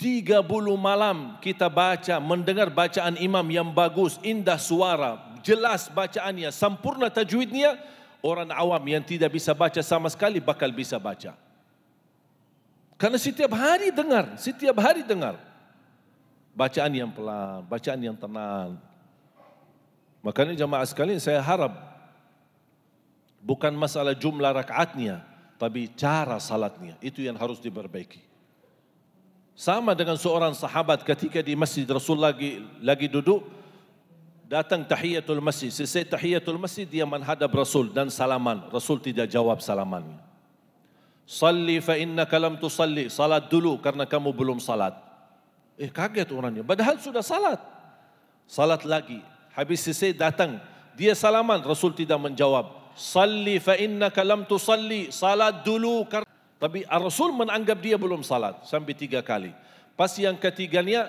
30 malam kita baca mendengar bacaan imam yang bagus indah suara jelas bacaannya sempurna tajwidnya orang awam yang tidak bisa baca sama sekali bakal bisa baca karena setiap hari dengar setiap hari dengar bacaan yang pelan bacaan yang tenang makanya jemaah sekali saya harap bukan masalah jumlah rakaatnya tapi cara salatnya itu yang harus diperbaiki sama dengan seorang sahabat ketika di masjid Rasul lagi lagi duduk datang tahiyatul masjid. Selesai tahiyatul masjid dia menghadap Rasul dan salaman. Rasul tidak jawab salamannya. Salli fa innaka lam tusalli. Salat dulu karena kamu belum salat. Eh kaget orangnya. Padahal sudah salat. Salat lagi. Habis selesai datang. Dia salaman. Rasul tidak menjawab. Salli fa innaka lam tusalli. Salat dulu karena tapi Rasul menanggap dia belum salat sampai tiga kali. Pas yang ketiganya,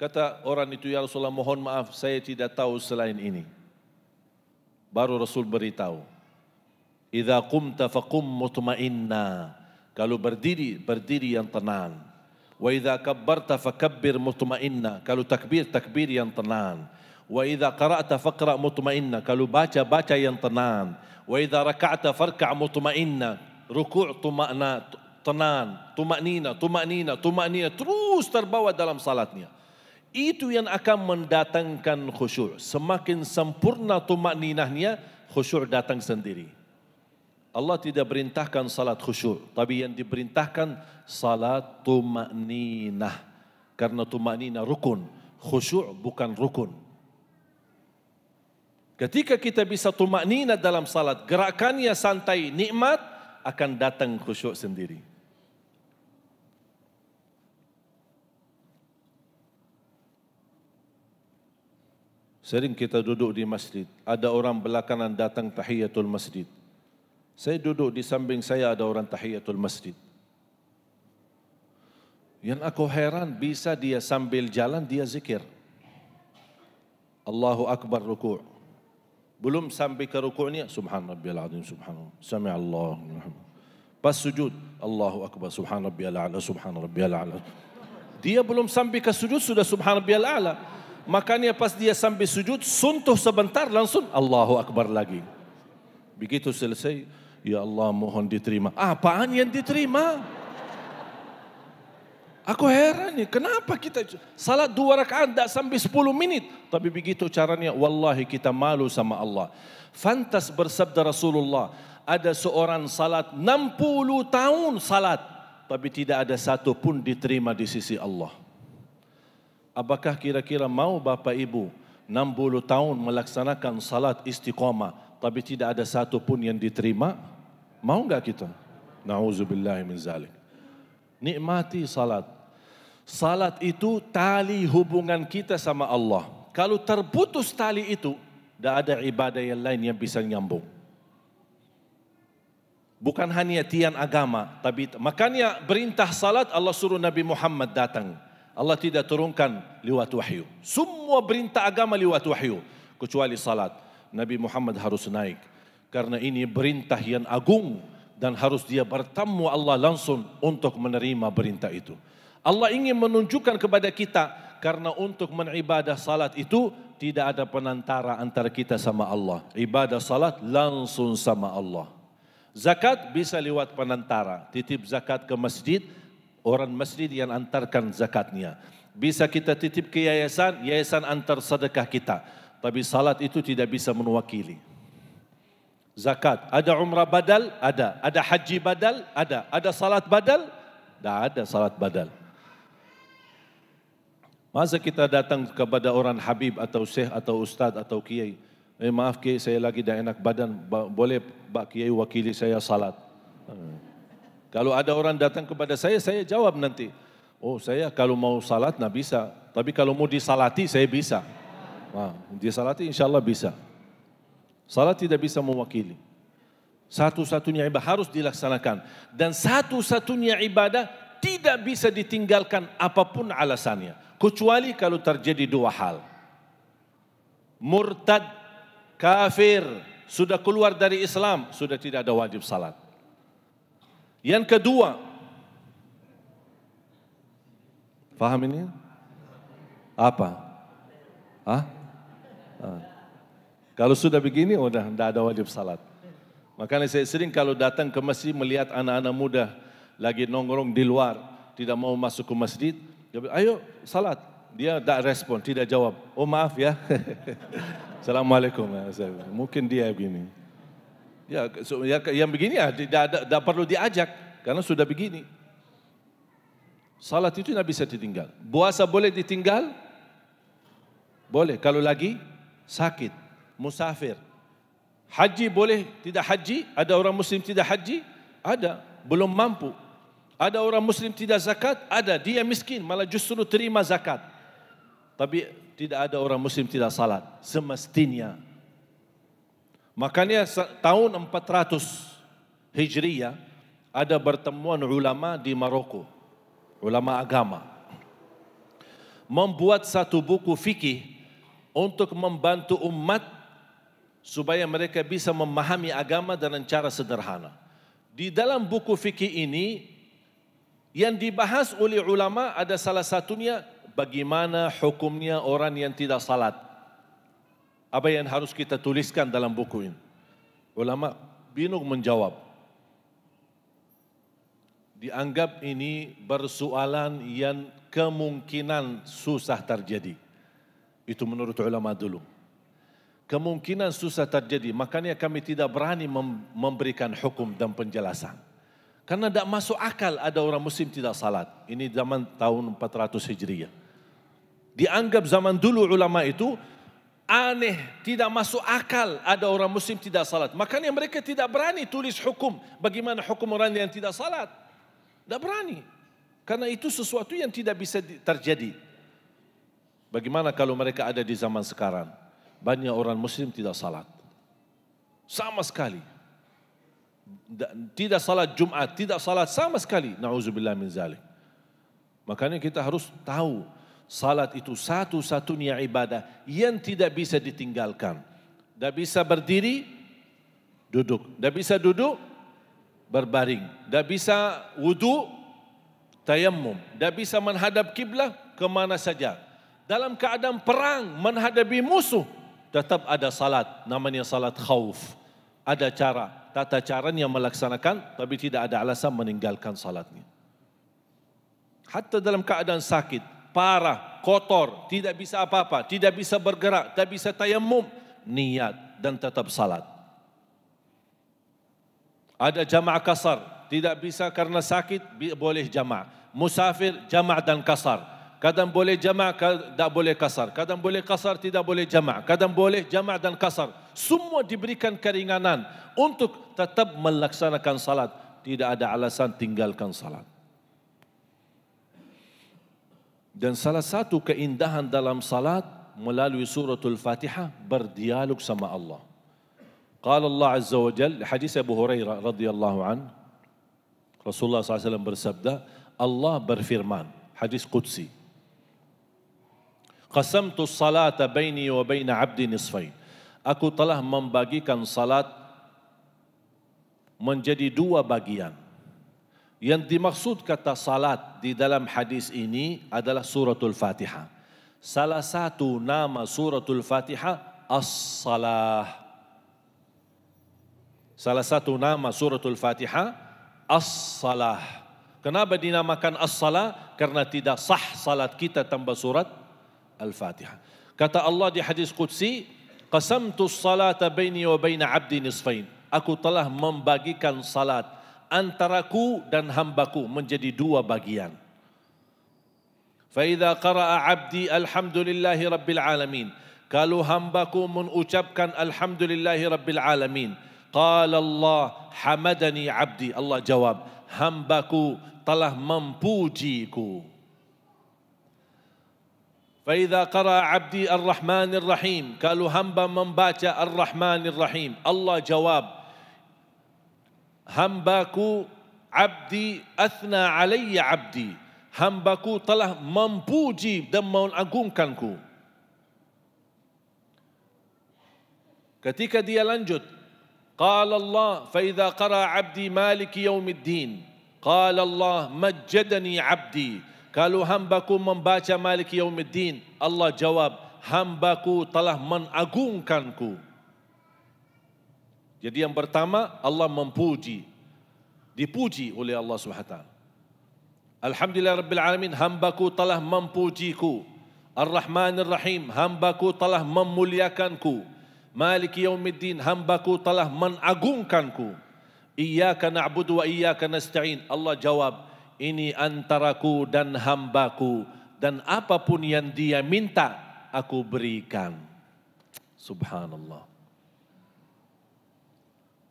kata orang itu, Ya Rasulullah mohon maaf, saya tidak tahu selain ini. Baru Rasul beritahu, Iza qumta faqum mutmainna. Kalau berdiri, berdiri yang tenang. Wa iza kabbarta fakabbir mutmainna. Kalau takbir, takbir yang tenang. Wa iza qara'ta faqra mutmainna. Kalau baca, baca yang tenang. Wa iza raka'ta farka mutmainna ruku tumakna tenan tumaknina tumaknina tumaknina terus terbawa dalam salatnya itu yang akan mendatangkan khusyuk semakin sempurna tumakninahnya khusyuk datang sendiri Allah tidak perintahkan salat khusyuk tapi yang diperintahkan salat tumakninah karena tumakninah rukun khusyuk bukan rukun Ketika kita bisa tumaknina dalam salat, gerakannya santai, nikmat, akan datang khusyuk sendiri. Sering kita duduk di masjid, ada orang belakangan datang tahiyatul masjid. Saya duduk di samping saya ada orang tahiyatul masjid. Yang aku heran bisa dia sambil jalan dia zikir. Allahu Akbar ruku' Belum sampai ke rukuk ni, Subhan Rabbiyal Azim, Subhan Sami Allah. Pas sujud, Allahu Akbar, Subhan Rabbiyal Ala, Subhan Rabbiyal Ala. Dia belum sampai ke sujud, sudah Subhan Rabbiyal Ala. Makanya pas dia sampai sujud, suntuh sebentar langsung, Allahu Akbar lagi. Begitu selesai, Ya Allah mohon diterima. Apaan yang diterima? Apaan yang diterima? Aku heran ni, kenapa kita salat dua rakaat tak sampai sepuluh minit. Tapi begitu caranya, wallahi kita malu sama Allah. Fantas bersabda Rasulullah, ada seorang salat enam puluh tahun salat. Tapi tidak ada satu pun diterima di sisi Allah. Apakah kira-kira mau bapa ibu enam puluh tahun melaksanakan salat istiqamah tapi tidak ada satu pun yang diterima? Mau enggak kita? Nauzubillahi min zalik. Nikmati salat. Salat itu tali hubungan kita sama Allah. Kalau terputus tali itu, tidak ada ibadah yang lain yang bisa nyambung. Bukan hanya tian agama, tapi makanya perintah salat Allah suruh Nabi Muhammad datang. Allah tidak turunkan lewat wahyu. Semua perintah agama lewat wahyu, kecuali salat. Nabi Muhammad harus naik. Karena ini perintah yang agung dan harus dia bertemu Allah langsung untuk menerima perintah itu. Allah ingin menunjukkan kepada kita karena untuk menibadah salat itu tidak ada penantara antara kita sama Allah. Ibadah salat langsung sama Allah. Zakat bisa lewat penantara. Titip zakat ke masjid, orang masjid yang antarkan zakatnya. Bisa kita titip ke yayasan, yayasan antar sedekah kita. Tapi salat itu tidak bisa mewakili. Zakat. Ada umrah badal? Ada. Ada haji badal? Ada. Ada salat badal? Tidak ada salat badal. Masa kita datang kepada orang Habib atau Syekh atau Ustaz atau Kiai, eh, maaf Kiai saya lagi dah enak badan, boleh Pak Kiai wakili saya salat. Ha. Kalau ada orang datang kepada saya, saya jawab nanti. Oh saya kalau mau salat, nak bisa. Tapi kalau mau disalati, saya bisa. Wah, ha, disalati insya Allah bisa. Salat tidak bisa mewakili. Satu-satunya ibadah harus dilaksanakan. Dan satu-satunya ibadah tidak bisa ditinggalkan apapun alasannya. Kecuali kalau terjadi dua hal. Murtad, kafir, sudah keluar dari Islam, sudah tidak ada wajib salat. Yang kedua, paham ini? Apa? Hah? Ah. Kalau sudah begini, udah oh, tidak ada wajib salat. Makanya saya sering kalau datang ke masjid melihat anak-anak muda lagi nongkrong di luar, tidak mau masuk ke masjid, Dia bilang, ayo salat. Dia tak respon, tidak jawab. Oh maaf ya. Assalamualaikum. Mungkin dia begini. Ya, so, ya yang begini ya, tidak, tidak, tidak perlu diajak. Karena sudah begini. Salat itu tidak bisa ditinggal. Puasa boleh ditinggal? Boleh. Kalau lagi sakit, musafir. Haji boleh tidak haji? Ada orang muslim tidak haji? Ada. Belum mampu. Ada orang Muslim tidak zakat, ada dia miskin malah justru terima zakat. Tapi tidak ada orang Muslim tidak salat semestinya. Makanya tahun 400 Hijriah ada pertemuan ulama di Maroko, ulama agama membuat satu buku fikih untuk membantu umat supaya mereka bisa memahami agama dengan cara sederhana. Di dalam buku fikih ini yang dibahas oleh ulama ada salah satunya bagaimana hukumnya orang yang tidak salat. Apa yang harus kita tuliskan dalam buku ini? Ulama bingung menjawab. Dianggap ini bersoalan yang kemungkinan susah terjadi. Itu menurut ulama dulu. Kemungkinan susah terjadi, makanya kami tidak berani memberikan hukum dan penjelasan. Karena tidak masuk akal ada orang muslim tidak salat. Ini zaman tahun 400 Hijriah. Dianggap zaman dulu ulama itu aneh, tidak masuk akal ada orang muslim tidak salat. Makanya mereka tidak berani tulis hukum bagaimana hukum orang yang tidak salat. Tidak berani. Karena itu sesuatu yang tidak bisa terjadi. Bagaimana kalau mereka ada di zaman sekarang? Banyak orang muslim tidak salat. Sama sekali tidak salat Jumat, tidak salat sama sekali. Nauzubillah min zalik. Makanya kita harus tahu salat itu satu-satunya ibadah yang tidak bisa ditinggalkan. Tidak bisa berdiri, duduk. Tidak bisa duduk, berbaring. Tidak bisa wudu, tayammum. Tidak bisa menghadap kiblah ke mana saja. Dalam keadaan perang menghadapi musuh, tetap ada salat. Namanya salat khauf. Ada cara tata caranya melaksanakan tapi tidak ada alasan meninggalkan salatnya. Hatta dalam keadaan sakit, parah, kotor, tidak bisa apa-apa, tidak bisa bergerak, tidak bisa tayamum, niat dan tetap salat. Ada jamaah kasar, tidak bisa karena sakit, boleh jamaah. Musafir, jamaah dan kasar kadang boleh jama' tak boleh kasar kadang boleh kasar tidak boleh jama' kadang boleh jama' dan kasar semua diberikan keringanan untuk tetap melaksanakan salat tidak ada alasan tinggalkan salat dan salah satu keindahan dalam salat melalui suratul fatihah berdialog sama Allah قال Allah عز وجل حديث hadis Abu Hurairah radhiyallahu an. Rasulullah الله صلى الله عليه وسلم برسبدة الله برفرمان Qasamtu salata baini wa baina abdi nisfain. Aku telah membagikan salat menjadi dua bagian. Yang dimaksud kata salat di dalam hadis ini adalah suratul Fatihah. Salah satu nama suratul Fatihah as-salah. Salah satu nama suratul Fatihah as-salah. Kenapa dinamakan as-salah? Karena tidak sah salat kita tanpa surat Al-Fatihah. Kata Allah di hadis Qudsi, Qasamtu salata baini wa baina abdi nisfain. Aku telah membagikan salat antaraku dan hambaku menjadi dua bagian. Faidha qara'a abdi alhamdulillahi rabbil alamin. Kalau hambaku mengucapkan alhamdulillahi rabbil alamin. Qala Allah hamadani abdi. Allah jawab, hambaku telah mempujiku. ku. فإذا قرأ عبدي الرحمن الرحيم قالوا همبا من باتا الرحمن الرحيم الله جواب همباكو عبدي أثنى علي عبدي همباكو طلع من بوجي دمون أقوم كانكو كتيكا دي لنجد قال الله فإذا قرأ عبدي مالك يوم الدين قال الله مجدني عبدي Kalau hambaku membaca Maliki Yaumiddin, Allah jawab, hambaku telah menagungkanku. Jadi yang pertama, Allah mempuji. Dipuji oleh Allah SWT. Alhamdulillah Rabbil Alamin, hambaku telah mempujiku. Ar-Rahman Ar-Rahim, hambaku telah memuliakanku. Maliki Yaumiddin, hambaku telah menagungkanku. Iyaka na'budu wa iyaka nasta'in. Allah jawab, ini antaraku dan hambaku dan apapun yang dia minta aku berikan. Subhanallah.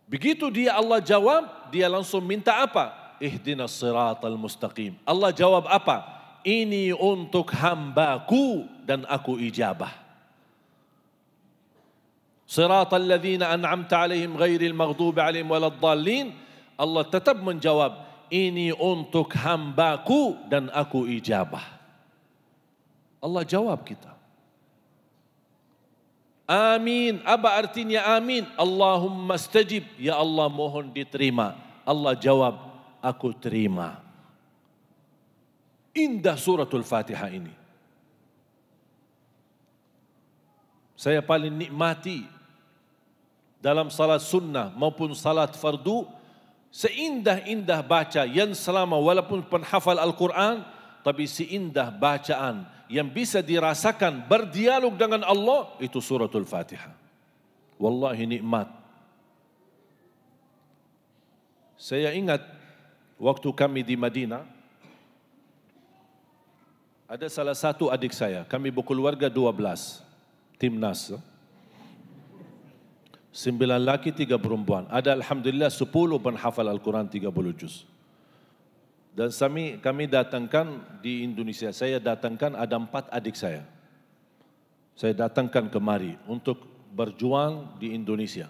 Begitu dia Allah jawab, dia langsung minta apa? Ihdinas siratal mustaqim. Allah jawab apa? Ini untuk hambaku dan aku ijabah. Sirat alladhina an'amta alaihim ghairil maghdubi alaihim waladhalin. Allah tetap menjawab, ini untuk hambaku dan aku ijabah. Allah jawab kita. Amin. Apa artinya amin? Allahumma stajib. Ya Allah mohon diterima. Allah jawab, aku terima. Indah suratul fatihah ini. Saya paling nikmati dalam salat sunnah maupun salat fardu' seindah-indah baca yang selama walaupun penhafal Al-Quran, tapi seindah bacaan yang bisa dirasakan berdialog dengan Allah, itu suratul Fatiha. Wallahi nikmat. Saya ingat waktu kami di Madinah, ada salah satu adik saya, kami berkeluarga 12, timnas. Nas sembilan laki tiga perempuan. Ada alhamdulillah sepuluh penhafal Al-Quran tiga puluh juz. Dan kami kami datangkan di Indonesia. Saya datangkan ada empat adik saya. Saya datangkan kemari untuk berjuang di Indonesia.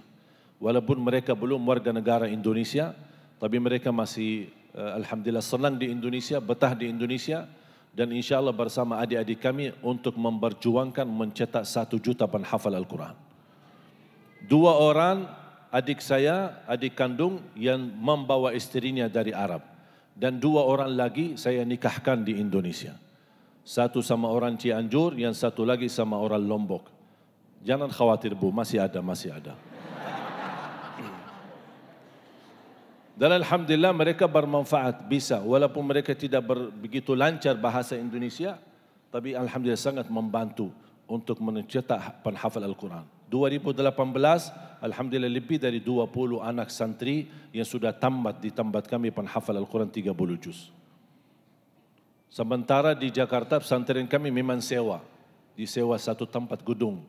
Walaupun mereka belum warga negara Indonesia, tapi mereka masih eh, alhamdulillah senang di Indonesia, betah di Indonesia dan insya Allah bersama adik-adik kami untuk memperjuangkan mencetak satu juta penhafal Al-Quran dua orang adik saya, adik kandung yang membawa isterinya dari Arab. Dan dua orang lagi saya nikahkan di Indonesia. Satu sama orang Cianjur, yang satu lagi sama orang Lombok. Jangan khawatir bu, masih ada, masih ada. Dan Alhamdulillah mereka bermanfaat, bisa. Walaupun mereka tidak begitu lancar bahasa Indonesia, tapi Alhamdulillah sangat membantu untuk mencetak penhafal Al-Quran. 2018 Alhamdulillah lebih dari 20 anak santri yang sudah tamat di tempat kami penghafal Al-Quran 30 juz. Sementara di Jakarta pesantren kami memang sewa. disewa satu tempat gedung.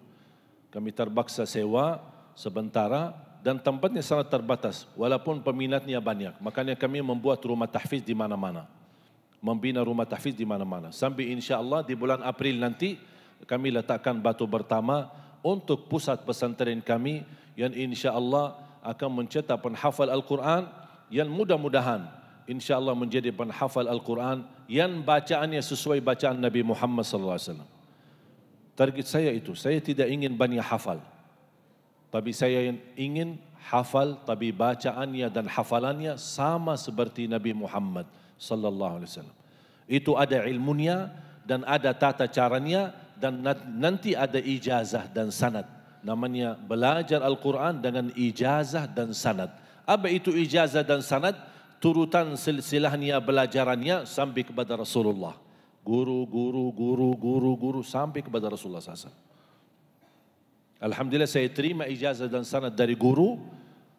Kami terpaksa sewa sementara dan tempatnya sangat terbatas walaupun peminatnya banyak. Makanya kami membuat rumah tahfiz di mana-mana. Membina rumah tahfiz di mana-mana. Sambil insya Allah di bulan April nanti kami letakkan batu pertama untuk pusat pesantren kami yang insya Allah akan mencetak penhafal Al-Quran yang mudah-mudahan insya Allah menjadi penhafal Al-Quran yang bacaannya sesuai bacaan Nabi Muhammad sallallahu alaihi wasallam. Target saya itu, saya tidak ingin banyak hafal. Tapi saya ingin hafal tapi bacaannya dan hafalannya sama seperti Nabi Muhammad sallallahu alaihi wasallam. Itu ada ilmunya dan ada tata caranya dan nanti ada ijazah dan sanad. Namanya belajar Al-Quran dengan ijazah dan sanad. Apa itu ijazah dan sanad? Turutan silsilahnya belajarannya sampai kepada Rasulullah. Guru, guru, guru, guru, guru sampai kepada Rasulullah SAW. Alhamdulillah saya terima ijazah dan sanad dari guru.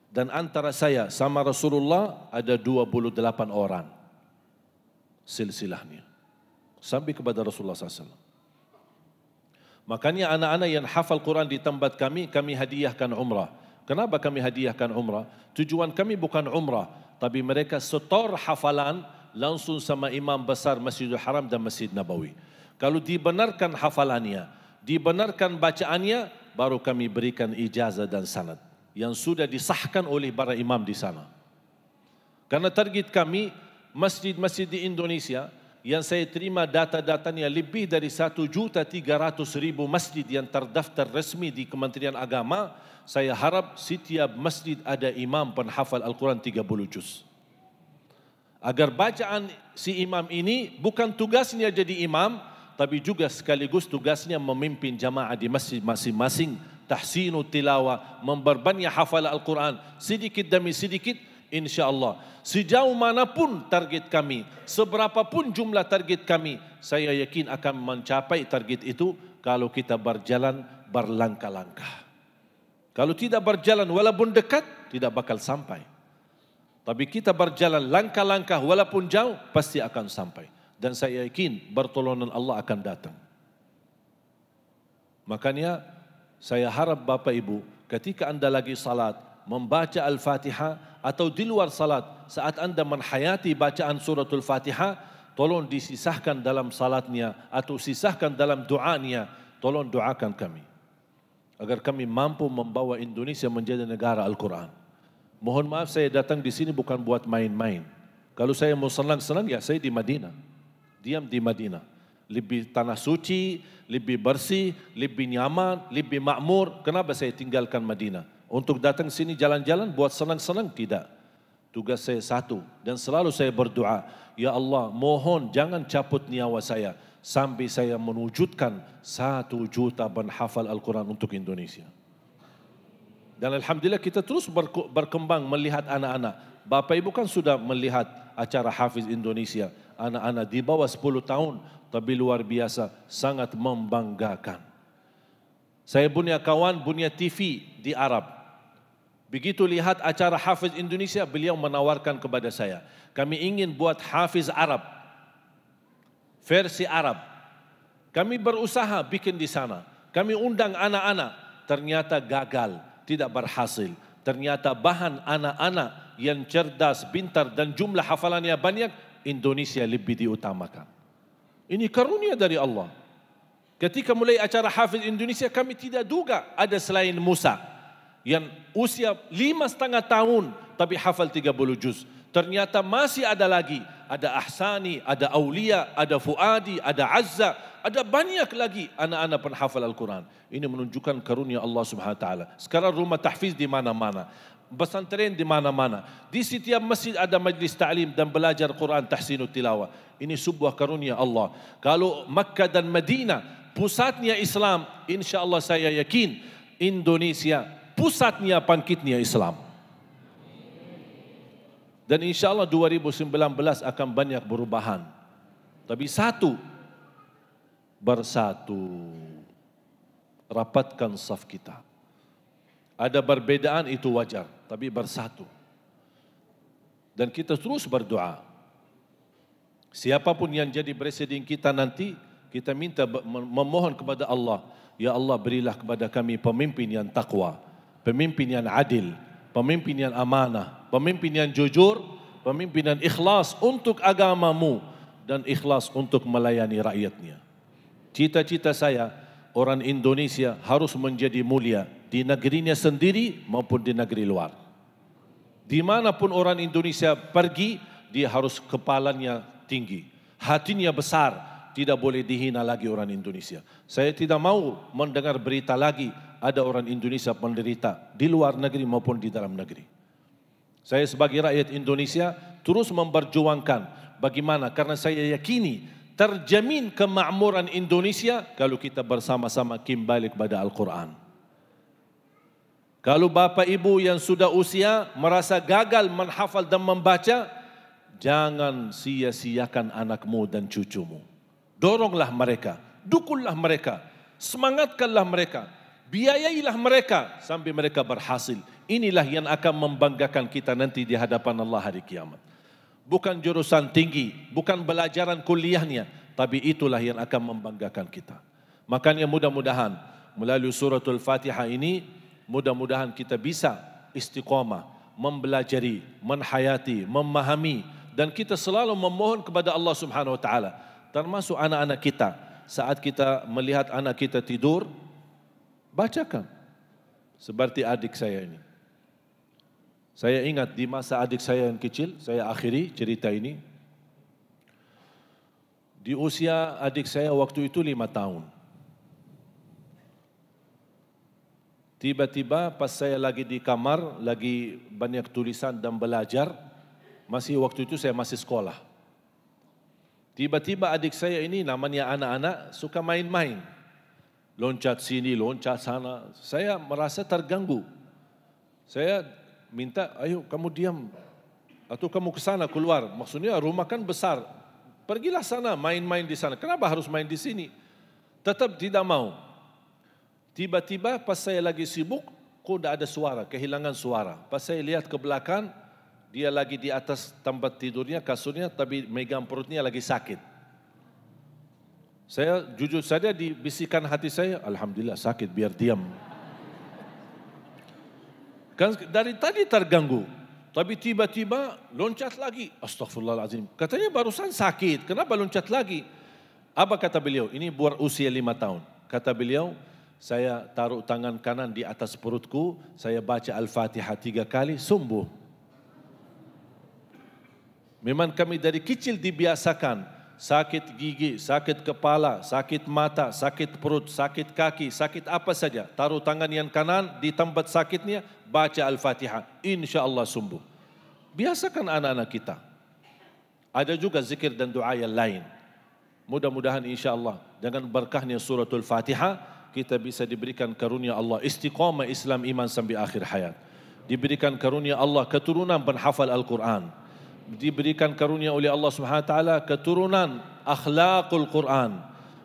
Dan antara saya sama Rasulullah ada 28 orang. Silsilahnya. Sampai kepada Rasulullah SAW. Makanya anak-anak yang hafal Quran di tempat kami, kami hadiahkan umrah. Kenapa kami hadiahkan umrah? Tujuan kami bukan umrah. Tapi mereka setor hafalan langsung sama imam besar Masjid Haram dan Masjid Nabawi. Kalau dibenarkan hafalannya, dibenarkan bacaannya, baru kami berikan ijazah dan sanad. Yang sudah disahkan oleh para imam di sana. Karena target kami, masjid-masjid di Indonesia, yang saya terima data-datanya lebih dari 1,300,000 masjid yang terdaftar resmi di Kementerian Agama, saya harap setiap masjid ada imam penhafal Al-Quran 30 juz. Agar bacaan si imam ini bukan tugasnya jadi imam, tapi juga sekaligus tugasnya memimpin jamaah di masjid masing-masing, tahsinu tilawah, memperbanyak hafal Al-Quran, sedikit demi sedikit, insya Allah. Sejauh manapun target kami, seberapapun jumlah target kami, saya yakin akan mencapai target itu kalau kita berjalan berlangkah-langkah. Kalau tidak berjalan walaupun dekat, tidak bakal sampai. Tapi kita berjalan langkah-langkah walaupun jauh, pasti akan sampai. Dan saya yakin pertolongan Allah akan datang. Makanya saya harap Bapak Ibu ketika anda lagi salat membaca Al-Fatihah atau di luar salat saat anda menghayati bacaan suratul fatihah tolong disisahkan dalam salatnya atau sisahkan dalam doanya tolong doakan kami agar kami mampu membawa Indonesia menjadi negara Al-Quran. Mohon maaf saya datang di sini bukan buat main-main. Kalau saya mau senang-senang, ya saya di Madinah. Diam di Madinah. Lebih tanah suci, lebih bersih, lebih nyaman, lebih makmur. Kenapa saya tinggalkan Madinah? untuk datang sini jalan-jalan buat senang-senang tidak. Tugas saya satu dan selalu saya berdoa, ya Allah, mohon jangan caput nyawa saya sampai saya menunjukkan satu juta hafal Al-Quran untuk Indonesia. Dan Alhamdulillah kita terus berkembang melihat anak-anak. Bapak Ibu kan sudah melihat acara Hafiz Indonesia. Anak-anak di bawah 10 tahun, tapi luar biasa, sangat membanggakan. Saya punya kawan, punya TV di Arab. Begitu lihat acara Hafiz Indonesia, beliau menawarkan kepada saya. Kami ingin buat Hafiz Arab. Versi Arab. Kami berusaha bikin di sana. Kami undang anak-anak. Ternyata gagal, tidak berhasil. Ternyata bahan anak-anak yang cerdas, pintar dan jumlah hafalannya banyak, Indonesia lebih diutamakan. Ini karunia dari Allah. Ketika mulai acara Hafiz Indonesia, kami tidak duga ada selain Musa yang usia lima setengah tahun tapi hafal tiga puluh juz. Ternyata masih ada lagi. Ada Ahsani, ada Aulia, ada Fuadi, ada Azza. Ada banyak lagi anak-anak penhafal Al-Quran. Ini menunjukkan karunia Allah Subhanahu Wa Taala. Sekarang rumah tahfiz di mana-mana. Pesantren di mana-mana. Di setiap masjid ada majlis ta'lim dan belajar Quran tahsinu tilawah. Ini sebuah karunia Allah. Kalau Makkah dan Madinah pusatnya Islam, insya Allah saya yakin Indonesia pusatnya bangkitnya Islam. Dan insya Allah 2019 akan banyak perubahan. Tapi satu, bersatu. Rapatkan saf kita. Ada perbedaan itu wajar, tapi bersatu. Dan kita terus berdoa. Siapapun yang jadi presiden kita nanti, kita minta memohon kepada Allah, Ya Allah berilah kepada kami pemimpin yang taqwa. pemimpin yang adil, pemimpin yang amanah, pemimpin yang jujur, pemimpin yang ikhlas untuk agamamu dan ikhlas untuk melayani rakyatnya. Cita-cita saya orang Indonesia harus menjadi mulia di negerinya sendiri maupun di negeri luar. Dimanapun orang Indonesia pergi, dia harus kepalanya tinggi, hatinya besar, tidak boleh dihina lagi orang Indonesia. Saya tidak mau mendengar berita lagi ada orang Indonesia menderita di luar negeri maupun di dalam negeri. Saya sebagai rakyat Indonesia terus memperjuangkan bagaimana karena saya yakini terjamin kemakmuran Indonesia kalau kita bersama-sama kembali kepada Al-Quran. Kalau bapak ibu yang sudah usia merasa gagal menghafal dan membaca, jangan sia-siakan anakmu dan cucumu. Doronglah mereka, dukunlah mereka, semangatkanlah mereka, biayailah mereka sampai mereka berhasil. Inilah yang akan membanggakan kita nanti di hadapan Allah hari kiamat. Bukan jurusan tinggi, bukan belajaran kuliahnya, tapi itulah yang akan membanggakan kita. Makanya mudah-mudahan melalui suratul Fatihah ini mudah-mudahan kita bisa istiqamah mempelajari, menghayati, memahami dan kita selalu memohon kepada Allah Subhanahu wa taala termasuk anak-anak kita saat kita melihat anak kita tidur Bacakan. Seperti adik saya ini. Saya ingat di masa adik saya yang kecil, saya akhiri cerita ini. Di usia adik saya waktu itu lima tahun. Tiba-tiba pas saya lagi di kamar, lagi banyak tulisan dan belajar, masih waktu itu saya masih sekolah. Tiba-tiba adik saya ini namanya anak-anak suka main-main loncat sini, loncat sana. Saya merasa terganggu. Saya minta, ayo kamu diam. Atau kamu ke sana keluar. Maksudnya rumah kan besar. Pergilah sana, main-main di sana. Kenapa harus main di sini? Tetap tidak mau. Tiba-tiba pas saya lagi sibuk, kok tidak ada suara, kehilangan suara. Pas saya lihat ke belakang, dia lagi di atas tempat tidurnya, kasurnya, tapi megang perutnya lagi sakit. Saya jujur saja dibisikkan hati saya, Alhamdulillah sakit, biar diam. Kan dari tadi terganggu, tapi tiba-tiba loncat lagi. Astagfirullahaladzim. Katanya barusan sakit, kenapa loncat lagi? Apa kata beliau? Ini buat usia lima tahun. Kata beliau, saya taruh tangan kanan di atas perutku, saya baca Al-Fatihah tiga kali, sembuh. Memang kami dari kecil dibiasakan, sakit gigi, sakit kepala, sakit mata, sakit perut, sakit kaki, sakit apa saja, taruh tangan yang kanan di tempat sakitnya, baca Al-Fatihah, insyaallah sembuh. Biasakan anak-anak kita. Ada juga zikir dan doa yang lain. Mudah-mudahan insyaallah dengan berkahnya suratul Fatihah kita bisa diberikan karunia Allah istiqamah Islam iman sampai akhir hayat. Diberikan karunia Allah keturunan penghafal Al-Quran diberikan karunia oleh Allah Subhanahu taala keturunan akhlakul Quran,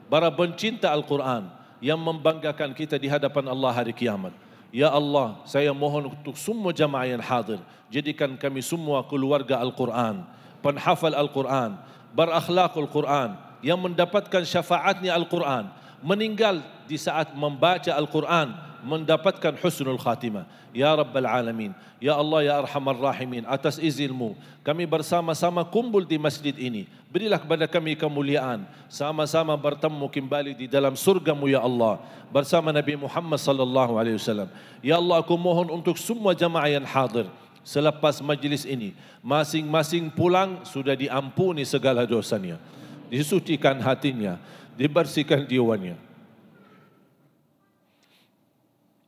para pencinta Al-Quran yang membanggakan kita di hadapan Allah hari kiamat. Ya Allah, saya mohon untuk semua jemaah yang hadir, jadikan kami semua keluarga Al-Quran, penhafal Al-Quran, berakhlaqul Quran yang mendapatkan syafaatnya Al-Quran, meninggal di saat membaca Al-Quran mendapatkan husnul khatimah. Ya Rabbal Alamin. Ya Allah ya Arhamar Rahimin. Atas izinmu. Kami bersama-sama kumpul di masjid ini. Berilah kepada kami kemuliaan. Sama-sama bertemu kembali di dalam surga Mu ya Allah. Bersama Nabi Muhammad sallallahu alaihi wasallam. Ya Allah aku mohon untuk semua jamaah yang hadir. Selepas majlis ini. Masing-masing pulang sudah diampuni segala dosanya. Disucikan hatinya. Dibersihkan jiwanya. Di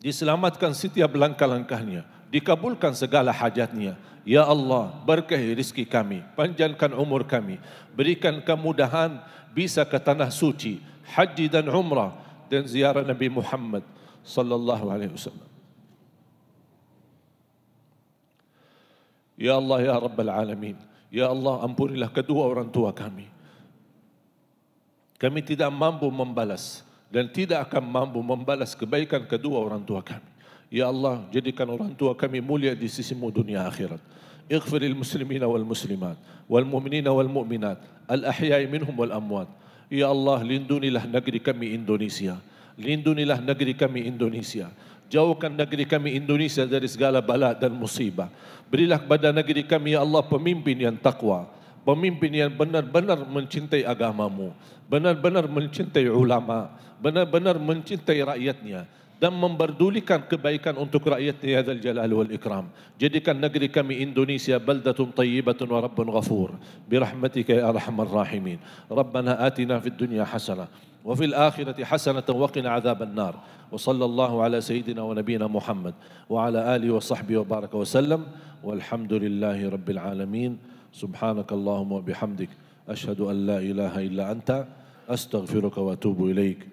diselamatkan setiap langkah-langkahnya, dikabulkan segala hajatnya. Ya Allah, berkahi rizki kami, panjangkan umur kami, berikan kemudahan bisa ke tanah suci, haji dan umrah dan ziarah Nabi Muhammad sallallahu alaihi wasallam. Ya Allah ya Rabbal Alamin, ya Allah ampunilah kedua orang tua kami. Kami tidak mampu membalas dan tidak akan mampu membalas kebaikan kedua orang tua kami. Ya Allah, jadikan orang tua kami mulia di sisimu dunia akhirat. اغفر للمسلمين والمسلمات والمؤمنين والمؤمنات الأحياء منهم والأموات يا الله لندوني له نجري كمي إندونيسيا لندوني له نجري كمي إندونيسيا جوكا نجري كمي إندونيسيا دارس قال بلاء دار مصيبة بريلك بدا نجري كمي يا الله بمين ين تقوى بمين بنر بنر من شنتي أقامامو بنر بنر من شنتي علماء benar-benar mencintai rakyatnya dan memperdulikan kebaikan untuk rakyatnya ya dzal jalal wal ikram. Jadikan negeri kami Indonesia baldatun thayyibatun wa rabbun ghafur bi rahmatika ya arhamar rahimin. Rabbana atina fid dunya hasanah wa fil akhirati hasanah wa qina adhaban nar. Wa sallallahu ala sayyidina wa nabiyyina Muhammad wa ala alihi wa sahbihi wa baraka wa sallam walhamdulillahi rabbil alamin. سبحانك اللهم وبحمدك أشهد أن لا إله إلا أنت أستغفرك وأتوب إليك